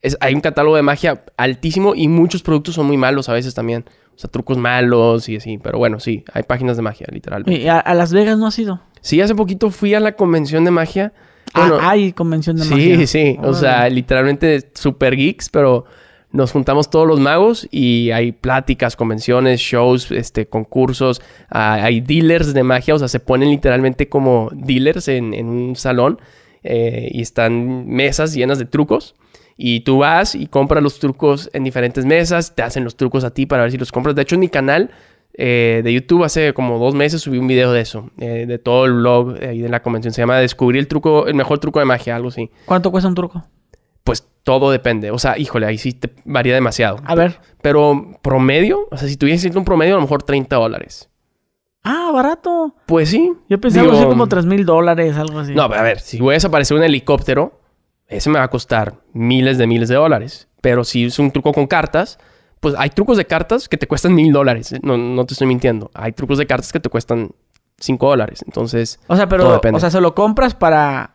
es, hay un catálogo de magia altísimo y muchos productos son muy malos a veces también. O sea, trucos malos y así. Pero bueno, sí, hay páginas de magia, literalmente. ¿Y a, Las Vegas no ha sido. Sí, hace poquito fui a la convención de magia. ah, hay convención de magia. Sí, sí. o sea, literalmente super geeks, pero nos juntamos todos los magos y hay pláticas, convenciones, shows, este, concursos, ah, hay dealers de magia, o sea, se ponen literalmente como dealers en, un salón eh, y están mesas llenas de trucos y tú vas y compras los trucos en diferentes mesas, te hacen los trucos a ti para ver si los compras. De hecho, en mi canal eh, de YouTube hace como dos meses subí un video de eso, eh, de todo el blog y eh, de la convención. Se llama Descubrir el truco, el mejor truco de magia, algo así. ¿Cuánto cuesta un truco? Pues todo depende. O sea, híjole, ahí sí te varía demasiado. A ver. Pero promedio, o sea, si tuvieses un promedio, a lo mejor 30 dólares. Ah, barato. Pues sí. Yo pensaba que como 3 mil dólares, algo así. No, a ver, si voy a desaparecer un helicóptero, ese me va a costar miles de miles de dólares. Pero si es un truco con cartas, pues hay trucos de cartas que te cuestan mil dólares. No, no te estoy mintiendo. Hay trucos de cartas que te cuestan cinco dólares. Entonces, o sea, pero, O sea, se lo compras para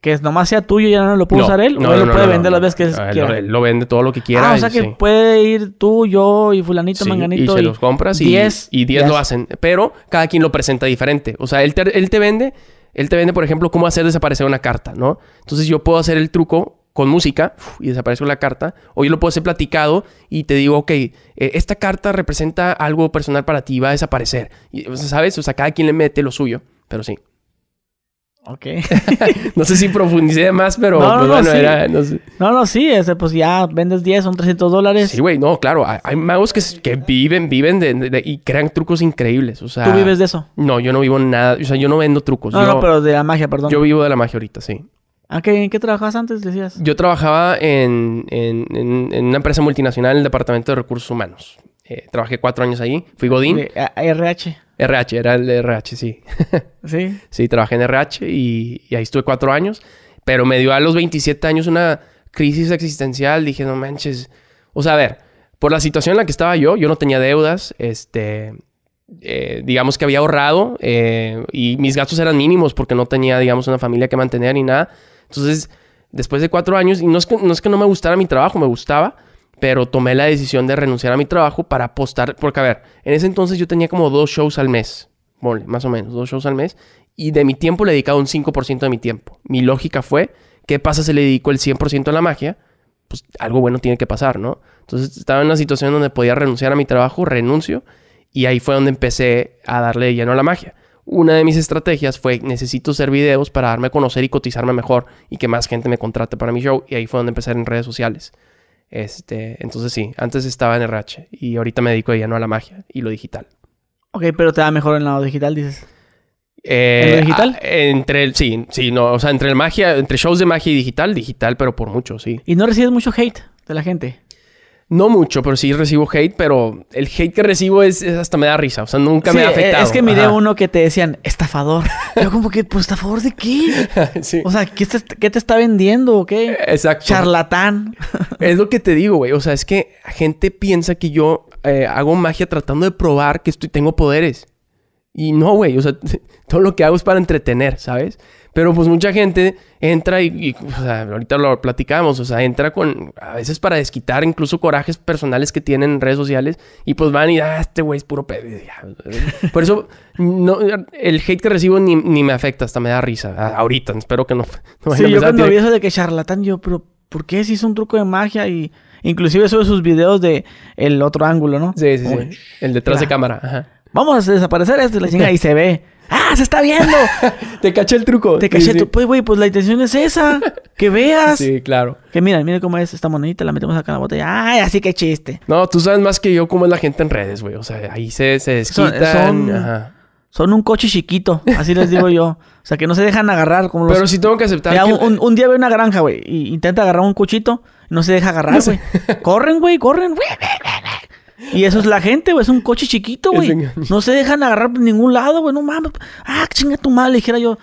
que nomás sea tuyo y ya no lo puede usar él. No, o él lo puede vender las veces que quiera. lo vende todo lo que quiera. Ah, o sea que puede ir tú, yo y fulanito, manganito. Y se los compras y 10 y, 10 lo hacen. Pero cada quien lo presenta diferente. O sea, él te, él te vende él te vende, por ejemplo, cómo hacer desaparecer una carta, ¿no? Entonces yo puedo hacer el truco con música y desaparece la carta, o yo lo puedo hacer platicado y te digo, ok, eh, esta carta representa algo personal para ti, va a desaparecer. Y, ¿Sabes? O sea, cada quien le mete lo suyo, pero sí. Ok. no sé si profundicé más, pero no, no, pues bueno, sí. era, no, no, sí, este, pues ya vendes 10, son 300 dólares. Sí, güey, no, claro. Hay, magos que, que, viven, viven y crean trucos increíbles. O sea, ¿Tú vives de eso? No, yo no vivo nada. O sea, yo no vendo trucos. No, no, pero de la magia, perdón. Yo vivo de la magia ahorita, sí. ¿A ah, ¿En qué trabajabas antes, decías? Yo trabajaba en, una empresa multinacional en el Departamento de Recursos Humanos. Eh, trabajé cuatro años ahí. Fui Godín. RH. RH, era el de RH, sí. ¿Sí? sí, trabajé en RH y, ahí estuve cuatro años. Pero me dio a los 27 años una crisis existencial. Dije, no manches. O sea, a ver, por la situación en la que estaba yo, yo no tenía deudas. Este, eh, digamos que había ahorrado eh, y mis gastos eran mínimos porque no tenía, digamos, una familia que mantener ni nada. Entonces, después de cuatro años, y no es que no, es que no me gustara mi trabajo, me gustaba, pero tomé la decisión de renunciar a mi trabajo para apostar, porque a ver, en ese entonces yo tenía como dos shows al mes, más o menos, dos shows al mes, y de mi tiempo le dedicaba un 5% de mi tiempo. Mi lógica fue, ¿qué pasa si le dedico el 100% a la magia? Pues algo bueno tiene que pasar, ¿no? Entonces estaba en una situación donde podía renunciar a mi trabajo, renuncio, y ahí fue donde empecé a darle lleno a la magia. Una de mis estrategias fue, necesito hacer videos para darme a conocer y cotizarme mejor y que más gente me contrate para mi show, y ahí fue donde empecé en redes sociales. Este, entonces sí, antes estaba en RH y ahorita me dedico ya no a la magia y lo digital. Ok, pero te va mejor en lado digital, dices. Eh, ¿En lo digital? Ah, entre el, sí, sí, no, o sea, entre el magia, entre shows de magia y digital, digital, pero por mucho, sí. ¿Y no recibes mucho hate de la gente? No mucho, pero sí recibo hate, pero el hate que recibo es, hasta me da risa. O sea, nunca me ha e, afectado. Es que miré uno que te decían, estafador. Yo como que, pues, ¿estafador de qué? O sea, ¿qué te, está vendiendo o qué? Exacto. Charlatán. es lo que te digo, güey. O sea, es que la gente piensa que yo eh, hago magia tratando de probar que estoy, tengo poderes. Y no, güey. O sea, todo lo que hago es para entretener, ¿sabes? Pero pues mucha gente entra y, o sea, ahorita lo platicamos, o sea, entra con a veces para desquitar incluso corajes personales que tienen en redes sociales y pues van y, ah, este güey es puro pedo. Por eso no, el hate que recibo ni, me afecta, hasta me da risa. ahorita, espero que no. sí, yo cuando vi de que charlatán, yo, pero ¿por qué si es un truco de magia y... Inclusive sube sus videos de el otro ángulo, ¿no? Sí, sí, sí. El detrás de cámara. Ajá. Vamos a desaparecer esto la chinga y se ve. ¡Ah, se está viendo! Te caché el truco. Te caché el truco. Pues, güey, pues la intención es esa. Que veas. Sí, claro. Que mira, miren cómo es esta monedita, la metemos acá en la botella. ¡Ay, así que chiste! No, tú sabes más que yo cómo es la gente en redes, güey. O sea, ahí se, se desquitan. Son, un coche chiquito, así les digo yo. O sea, que no se dejan agarrar. como Pero los... sí tengo que aceptar. Un, día veo una granja, güey, y intenta agarrar un cuchito, no se deja agarrar, güey. Corren, güey, corren. Y eso es la gente, güey. Es un coche chiquito, güey. No se dejan agarrar por ningún lado, güey. No mames. Ah, chinga tu madre, dijera yo.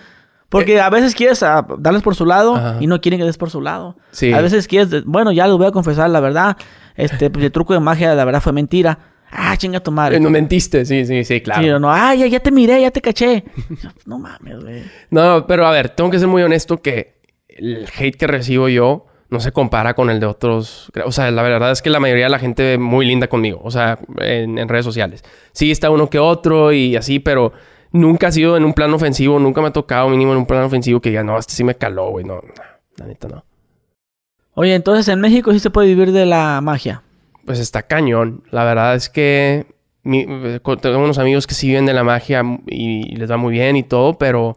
Porque eh, a veces quieres ah, darles por su lado y no quieren que des por su lado. Sí. A veces quieres, bueno, ya les voy a confesar la verdad. Este, pues, el truco de magia, la verdad, fue mentira. Ah, chinga tu madre. Eh, no mentiste, sí, sí, sí, claro. no, ah, ya te miré, ya te caché. no mames, güey. No, pero a ver, tengo que ser muy honesto que el hate que recibo yo no se compara con el de otros. O sea, la verdad es que la mayoría de la gente muy linda conmigo, o sea, en, redes sociales. Sí, está uno que otro y así, pero nunca ha sido en un plan ofensivo, nunca me ha tocado mínimo en un plan ofensivo que diga, no, este sí me caló, güey, no, no, la neta no. Oye, entonces en México sí se puede vivir de la magia. Pues está cañón. La verdad es que eh, tengo unos amigos que sí viven de la magia y, y les va muy bien y todo, pero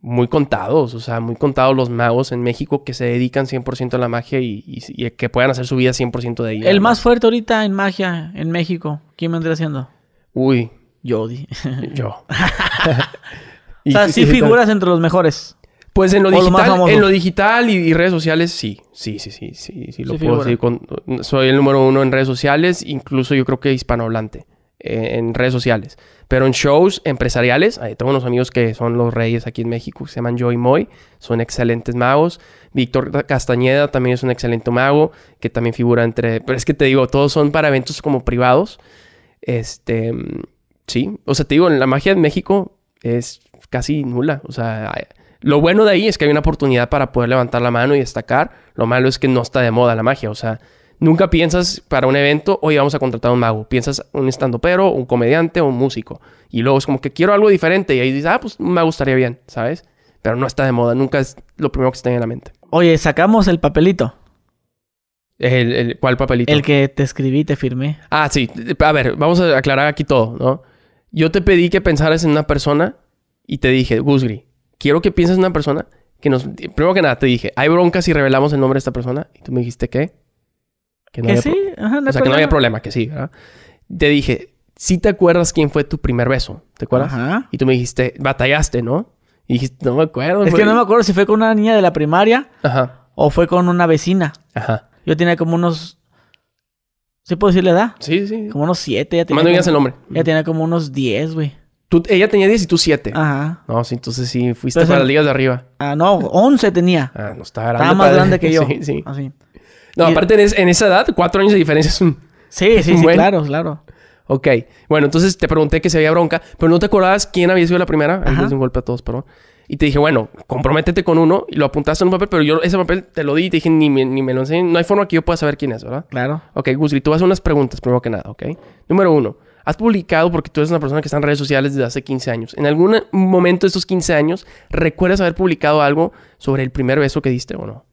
muy contados, o sea, muy contados los magos en México que se dedican 100% a la magia y, que puedan hacer su vida 100% de ella. El más fuerte ahorita en magia en México, ¿quién vendría siendo? Uy. Jody. Yo. o sea, sí figuras entre los mejores. Pues en lo digital, en lo digital y, redes sociales, sí. Sí, sí, sí, sí, sí, lo puedo decir soy el número uno en redes sociales, incluso yo creo que hispanohablante en redes sociales. Pero en shows empresariales, ahí eh, tengo unos amigos que son los reyes aquí en México, se llaman Joy Moy, son excelentes magos. Víctor Castañeda también es un excelente mago, que también figura entre... Pero es que te digo, todos son para eventos como privados. Este, sí, o sea, te digo, la magia en México es casi nula. O sea, lo bueno de ahí es que hay una oportunidad para poder levantar la mano y destacar. Lo malo es que no está de moda la magia. O sea, Nunca piensas para un evento, hoy vamos a contratar a un mago. Piensas un pero un comediante o un músico. Y luego es como que quiero algo diferente. Y ahí dices, ah, pues me gustaría bien, ¿sabes? Pero no está de moda, nunca es lo primero que se tenga en la mente. Oye, sacamos el papelito. El, el, ¿Cuál papelito? El que te escribí, te firmé. Ah, sí. A ver, vamos a aclarar aquí todo, ¿no? Yo te pedí que pensaras en una persona y te dije, Gusgri, quiero que pienses en una persona que nos... Primero que nada, te dije, hay broncas si revelamos el nombre de esta persona. Y tú me dijiste, ¿qué? Que, sí, Ajá, no O sea, que no había problema, que sí, ¿verdad? Te dije, si te acuerdas quién fue tu primer beso, ¿te acuerdas? Ajá. Y tú me dijiste, batallaste, ¿no? Y dijiste, no me acuerdo. Es que no me acuerdo si fue con una niña de la primaria Ajá. o fue con una vecina. Ajá. Yo tenía como unos... ¿Sí puedo decir la edad? Sí, sí. Como unos siete. Ya tenía Más el nombre. Ya tenía como unos diez, güey. ella tenía 10 y tú siete. Ajá. No, sí, entonces sí fuiste para las ligas de arriba. Ah, no, 11 tenía. Ah, no, está grande. Estaba más grande que yo. sí, sí. Así. Ah, no, aparte en, esa edad, cuatro años de diferencia es un... Sí, sí, sí, claro, claro. Ok. Bueno, entonces te pregunté que se había bronca, pero no te acordabas quién había sido la primera. antes un golpe a todos, perdón. Y te dije, bueno, comprométete con uno y lo apuntaste en un papel, pero yo ese papel te lo di y te dije, ni me, lo enseñé. No hay forma que yo pueda saber quién es, ¿verdad? Claro. Ok, Gusri, tú vas a unas preguntas, primero que nada, ¿ok? Número uno, has publicado porque tú eres una persona que está en redes sociales desde hace 15 años. ¿En algún momento de estos 15 años recuerdas haber publicado algo sobre el primer beso que diste o no?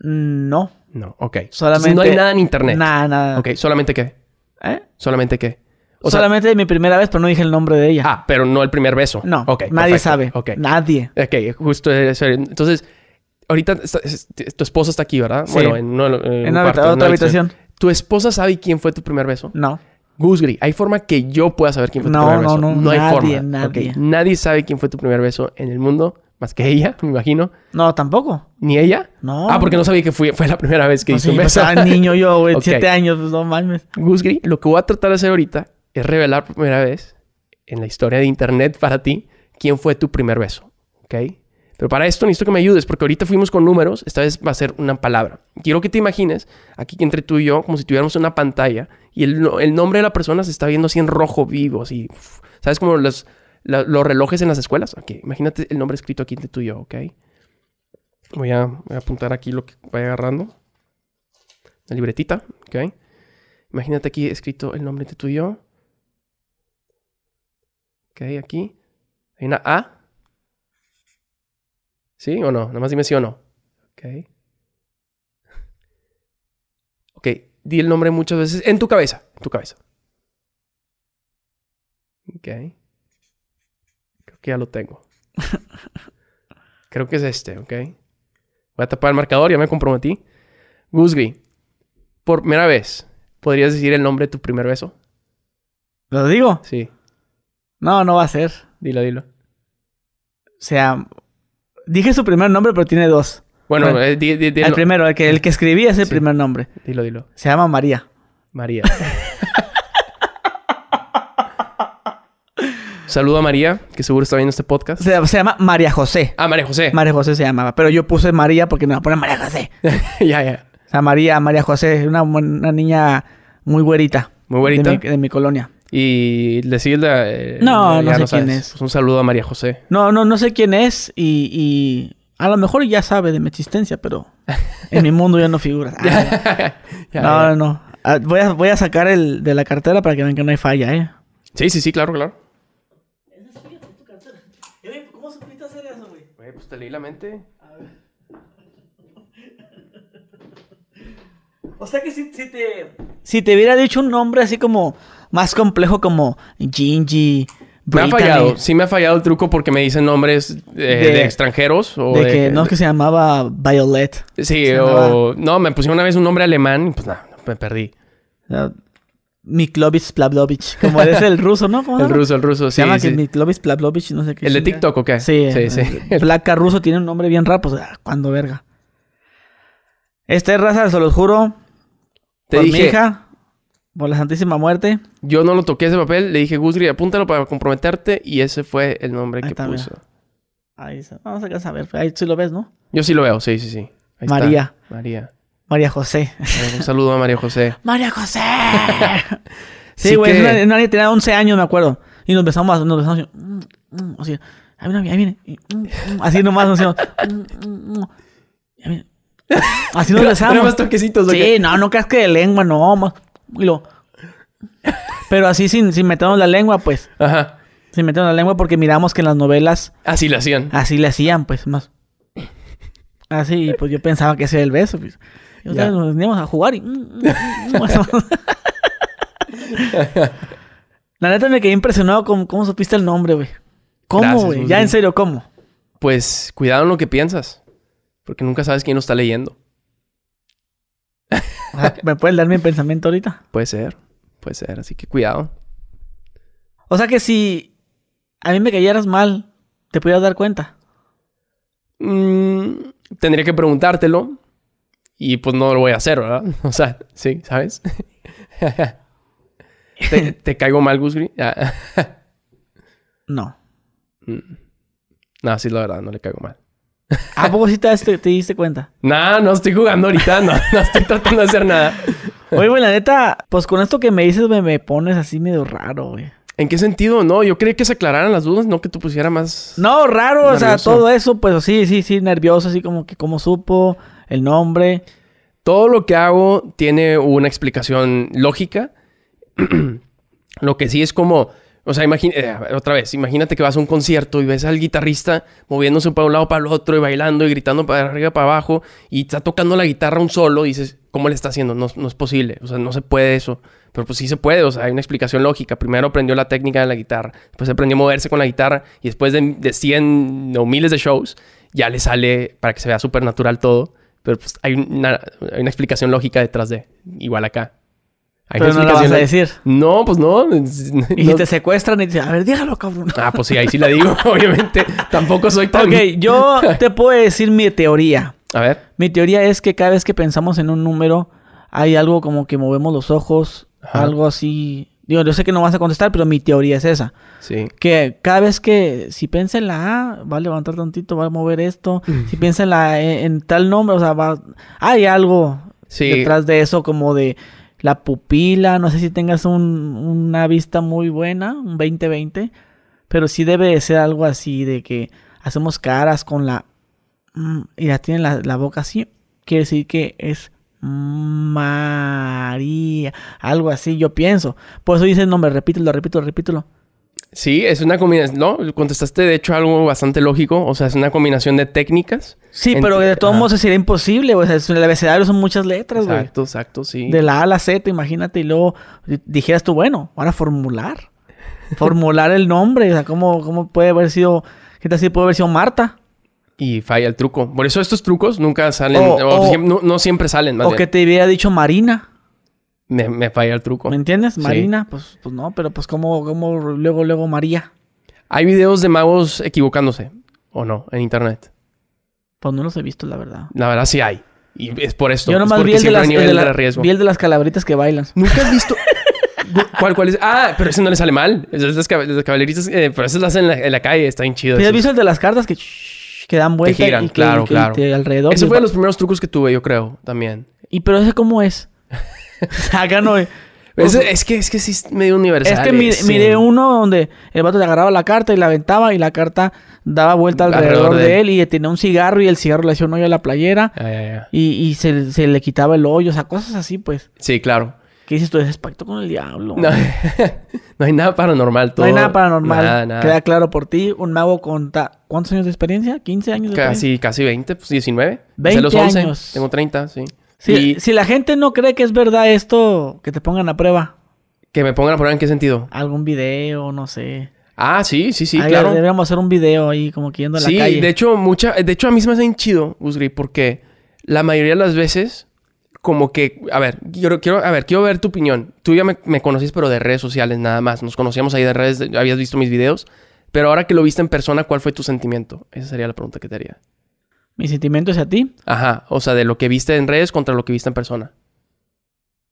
No. No, ok. Solamente. no hay nada en internet. Nada, nada. Ok, ¿solamente qué? ¿Eh? ¿Solamente qué? Solamente mi primera vez, pero no dije el nombre de ella. Ah, pero no el primer beso. No. Ok. nadie sabe. ok Nadie. Ok, justo eso. Entonces, ahorita tu esposa está aquí, ¿verdad? Sí. Bueno, en, otra habitación. ¿Tu esposa sabe quién fue tu primer beso? No. Gusgri, ¿hay forma que yo pueda saber quién fue tu primer beso? No, no, no. hay nadie, forma. Nadie. Nadie sabe quién fue tu primer beso en el mundo más que ella, me imagino. No, tampoco. ¿Ni ella? No. Ah, porque no sabía que fue fue la primera vez que no, hice un beso. Estaba niño yo, güey. Siete años, pues no mames. Gusgri, lo que voy a tratar de hacer ahorita es revelar por primera vez en la historia de internet para ti quién fue tu primer beso. ¿Ok? Pero para esto necesito que me ayudes, porque ahorita fuimos con números, esta vez va a ser una palabra. Quiero que te imagines aquí entre tú y yo, como si tuviéramos una pantalla y el, el nombre de la persona se está viendo así en rojo vivo, así. ¿Sabes? Como los, los relojes en las escuelas. Aquí, imagínate el nombre escrito aquí de tuyo, y ¿ok? Voy a, apuntar aquí lo que vaya agarrando. La libretita, ¿ok? Imagínate aquí escrito el nombre de tuyo y Ok, aquí. Hay una A. ¿Sí o no? Nada más dime sí o no. Ok. Ok, di el nombre muchas veces en tu cabeza. En tu cabeza. Ok que ya lo tengo. Creo que es este, ¿ok? Voy a tapar el marcador, ya me comprometí. Guzgui, por primera vez, ¿podrías decir el nombre de tu primer beso? ¿Lo digo? Sí. No, no va a ser. Dilo, dilo. O sea, dije su primer nombre, pero tiene dos. Bueno, eh, el primero, el que, el que escribí es el primer nombre. Dilo, dilo. Se llama María. María. Saludo a María, que seguro está viendo este podcast. Se, llama María José. Ah, María José. María José se llamaba. Pero yo puse María porque me va a poner María José. ya, ya. O sea, María, María José, una, una niña muy güerita. Muy güerita. De mi, colonia. Y le sigue la. Eh, no, no sé quién es. un saludo a María José. No, no, no sé quién es y, y a lo mejor ya sabe de mi existencia, pero en mi mundo ya no figura. no, no, no, ah, Voy a, voy a sacar el de la cartera para que vean que no hay falla, ¿eh? Sí, sí, sí, claro, claro. pues te leí la mente. O sea que si, te. Si te hubiera dicho un nombre así como. Más complejo como Gingy. Me ha fallado, sí me ha fallado el truco porque me dicen nombres eh, de, extranjeros. de, que no es que se llamaba Violet. Sí, o. No, me pusieron una vez un nombre alemán y pues nada, me perdí. Miklovich Plavlovich, como es el ruso, ¿no? el ruso, el ruso, sí. Se llama que Miklovich Plavlovich, no sé qué. ¿El de TikTok o qué? Sí, sí. sí. Placa eh, ruso tiene un nombre bien raro, pues, ah, cuando verga. Esta es raza, se los juro. Te por dije, hija, por la Santísima Muerte. Yo no lo toqué ese papel, le dije, Gusri, apúntalo para comprometerte, y ese fue el nombre que puso. Ahí está. Vamos a ver. ahí sí lo ves, ¿no? Yo sí lo veo, sí, sí, sí. María. María. María José. Un saludo a María José. ¡María José! sí, güey. una, tenía 11 años, me acuerdo. Y nos besamos, nos besamos mm, mm, mm", así. así ahí viene, ahí viene. así nomás nos hicimos. Así nos besamos. Pero más toquecitos, Sí, no, no creas que de lengua, no. Más... Y Pero así sin, sin meternos la lengua, pues. Ajá. Sin meternos la lengua porque miramos que en las novelas... Así le hacían. Así le hacían, pues, más. Así, pues yo pensaba que ese era el beso, pues nos teníamos a jugar y... Mm, mm, mm, La neta me quedé impresionado con cómo supiste el nombre, güey. ¿Cómo, güey? Ya en serio, ¿cómo? Pues cuidado en lo que piensas, porque nunca sabes quién lo está leyendo. Ah, ¿Me puedes dar mi pensamiento ahorita? Puede ser, puede ser, así que cuidado. O sea que si a mí me cayeras mal, ¿te pudieras dar cuenta? tendría que preguntártelo, y pues no lo voy a hacer, ¿verdad? O sea, sí, ¿sabes? ¿Te, caigo mal, Gus ah. no. Mm. No, sí, la verdad, no le caigo mal. ¿A poco sí te, diste cuenta? No, no estoy jugando ahorita, no, estoy tratando de hacer nada. Oye, güey, la neta, pues con esto que me dices me, pones así medio raro, güey. ¿En qué sentido? No, yo creí que se aclararan las dudas, no que tú pusieras más. No, raro, o sea, todo eso, pues sí, sí, sí, nervioso, así como que como supo, el nombre. Todo lo que hago tiene una explicación lógica. lo que sí es como, o sea, imagínate, eh, otra vez, imagínate que vas a un concierto y ves al guitarrista moviéndose para un lado, para el otro, y bailando y gritando para arriba, para abajo, y está tocando la guitarra un solo, y dices, ¿cómo le está haciendo? No, es posible, o sea, no se puede eso. Pero pues sí se puede, o sea, hay una explicación lógica. Primero aprendió la técnica de la guitarra, después aprendió a moverse con la guitarra, y después de, de 100 o miles de shows, ya le sale para que se vea súper natural todo. Pero pues hay una, hay una explicación lógica detrás de, igual acá. Hay Pero no vas a decir. No, pues no. Y te secuestran y te dicen, a ver, dígalo, cabrón. Ah, pues sí, ahí sí la digo, obviamente. Tampoco soy tan... Ok, yo te puedo decir mi teoría. A ver. Mi teoría es que cada vez que pensamos en un número, hay algo como que movemos los ojos, algo así yo sé que no vas a contestar, pero mi teoría es esa. Sí. Que cada vez que, si piensa en la A, va a levantar tantito, va a mover esto. si piensa en la e, en, tal nombre, o sea, va... Hay algo detrás de eso como de la pupila, no sé si tengas una vista muy buena, un 20-20, pero sí debe de ser algo así de que hacemos caras con la... Y ya tienen la boca así, quiere decir que es María, algo así, yo pienso. Por eso dice el nombre, repítelo, repítelo, repítelo. Sí, es una combinación, ¿no? Contestaste de hecho algo bastante lógico, o sea, es una combinación de técnicas. Sí, pero de todos modos sería imposible, o sea, el abecedario son muchas letras, güey. Exacto, exacto, sí. De la A a la Z, imagínate, y luego dijeras tú, bueno, ahora formular. Formular el nombre, o sea, ¿cómo, cómo puede haber sido, qué tal si puede haber sido Marta? y falla el truco. Por eso estos trucos nunca salen, oh, o, oh. no, siempre salen. o que te hubiera dicho Marina. Me, falla el truco. ¿Me entiendes? Marina, pues, pues, no, pero pues como cómo luego, luego María. Hay videos de magos equivocándose, ¿o no? En internet. Pues no los he visto, la verdad. La verdad sí hay. Y es por esto. Yo nomás vi el de, las, calabritas que bailan. ¿Nunca has visto? ¿Cuál, cuál es? Ah, pero ese no le sale mal. Es caballeritas, eh, pero esas las hacen en la, calle, está bien chido. ¿Has pues visto el de las cartas que que dan vuelta que giran, claro, claro. Ese fue de los primeros trucos que tuve, yo creo, también. ¿Y pero ese cómo es? Acá no es. Es, que, es que sí es medio universal. Es que eh, miré, uno donde el vato le agarraba la carta y la aventaba y la carta daba vuelta alrededor, de, él. y tenía un cigarro y el cigarro le hacía un hoyo a la playera y, se, le quitaba el hoyo, o sea, cosas así pues. Sí, claro. ¿Qué dices tú? Es pacto con el diablo. No, hay nada paranormal. Todo, no hay nada paranormal. Queda claro por ti. Un mago con... ¿Cuántos años de experiencia? ¿15 años de casi, experiencia? Casi 20, pues 19. 20 años. Tengo 30, sí. Si, la gente no cree que es verdad esto, que te pongan a prueba. ¿Que me pongan a prueba en qué sentido? Algún video, no sé. Ah, sí, sí, sí, claro. Deberíamos hacer un video ahí como que yendo la calle. Sí, de hecho, mucha... De hecho, a mí se me hace chido, Usgri, porque la mayoría de las veces como que, a ver, quiero, quiero, a ver, quiero ver tu opinión. Tú ya me, me conocís, pero de redes sociales nada más. Nos conocíamos ahí de redes, habías visto mis videos. Pero ahora que lo viste en persona, ¿cuál fue tu sentimiento? Esa sería la pregunta que te haría. ¿Mi sentimiento es a ti? Ajá, o sea, de lo que viste en redes contra lo que viste en persona.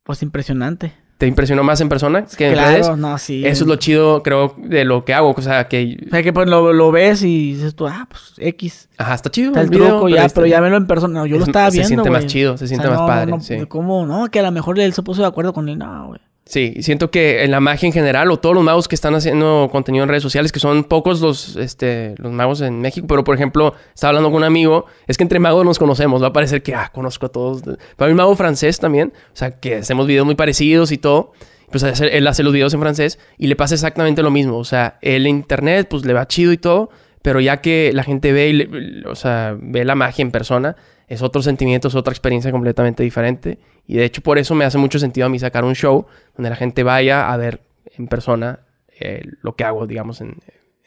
Pues impresionante te impresionó más en persona que en claro, No, sí. Eso es lo chido, creo, de lo que hago. O sea, que... O sea, que pues lo, lo ves y dices tú, ah, pues X. Ajá, está chido. Está el, truco ya, pero este, ya velo en persona. No, yo lo estaba viendo, Se siente más chido, se siente más padre, no, No, que a lo mejor él se puso de acuerdo con él. No, güey. Sí, siento que en la magia en general, o todos los magos que están haciendo contenido en redes sociales, que son pocos los, este, los magos en México, pero por ejemplo, estaba hablando con un amigo, es que entre magos nos conocemos, va a parecer que, ah, conozco a todos. Para mí, mago francés también, o sea, que hacemos videos muy parecidos y todo, pues él hace los videos en francés y le pasa exactamente lo mismo, o sea, el internet, pues le va chido y todo, pero ya que la gente ve, y o sea, ve la magia en persona, es otro sentimiento, es otra experiencia completamente diferente. Y de hecho por eso me hace mucho sentido a mí sacar un show donde la gente vaya a ver en persona eh, lo que hago, digamos, en,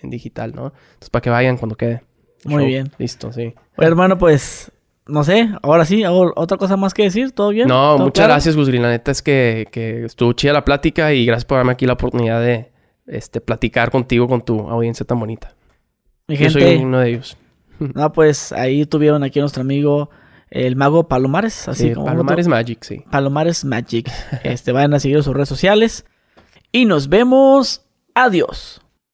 digital, ¿no? Entonces para que vayan cuando quede. Muy bien. Listo, sí. hermano, pues no sé, ahora sí, ¿hago otra cosa más que decir? ¿Todo bien? No, muchas gracias, Gus, La neta es que, que, estuvo chida la plática y gracias por darme aquí la oportunidad de este, platicar contigo, con tu audiencia tan bonita. Yo soy uno de ellos. No, pues ahí tuvieron aquí a nuestro amigo el mago Palomares, así como Palomares Magic, sí. Palomares Magic. Este, vayan a seguir sus redes sociales y nos vemos. Adiós.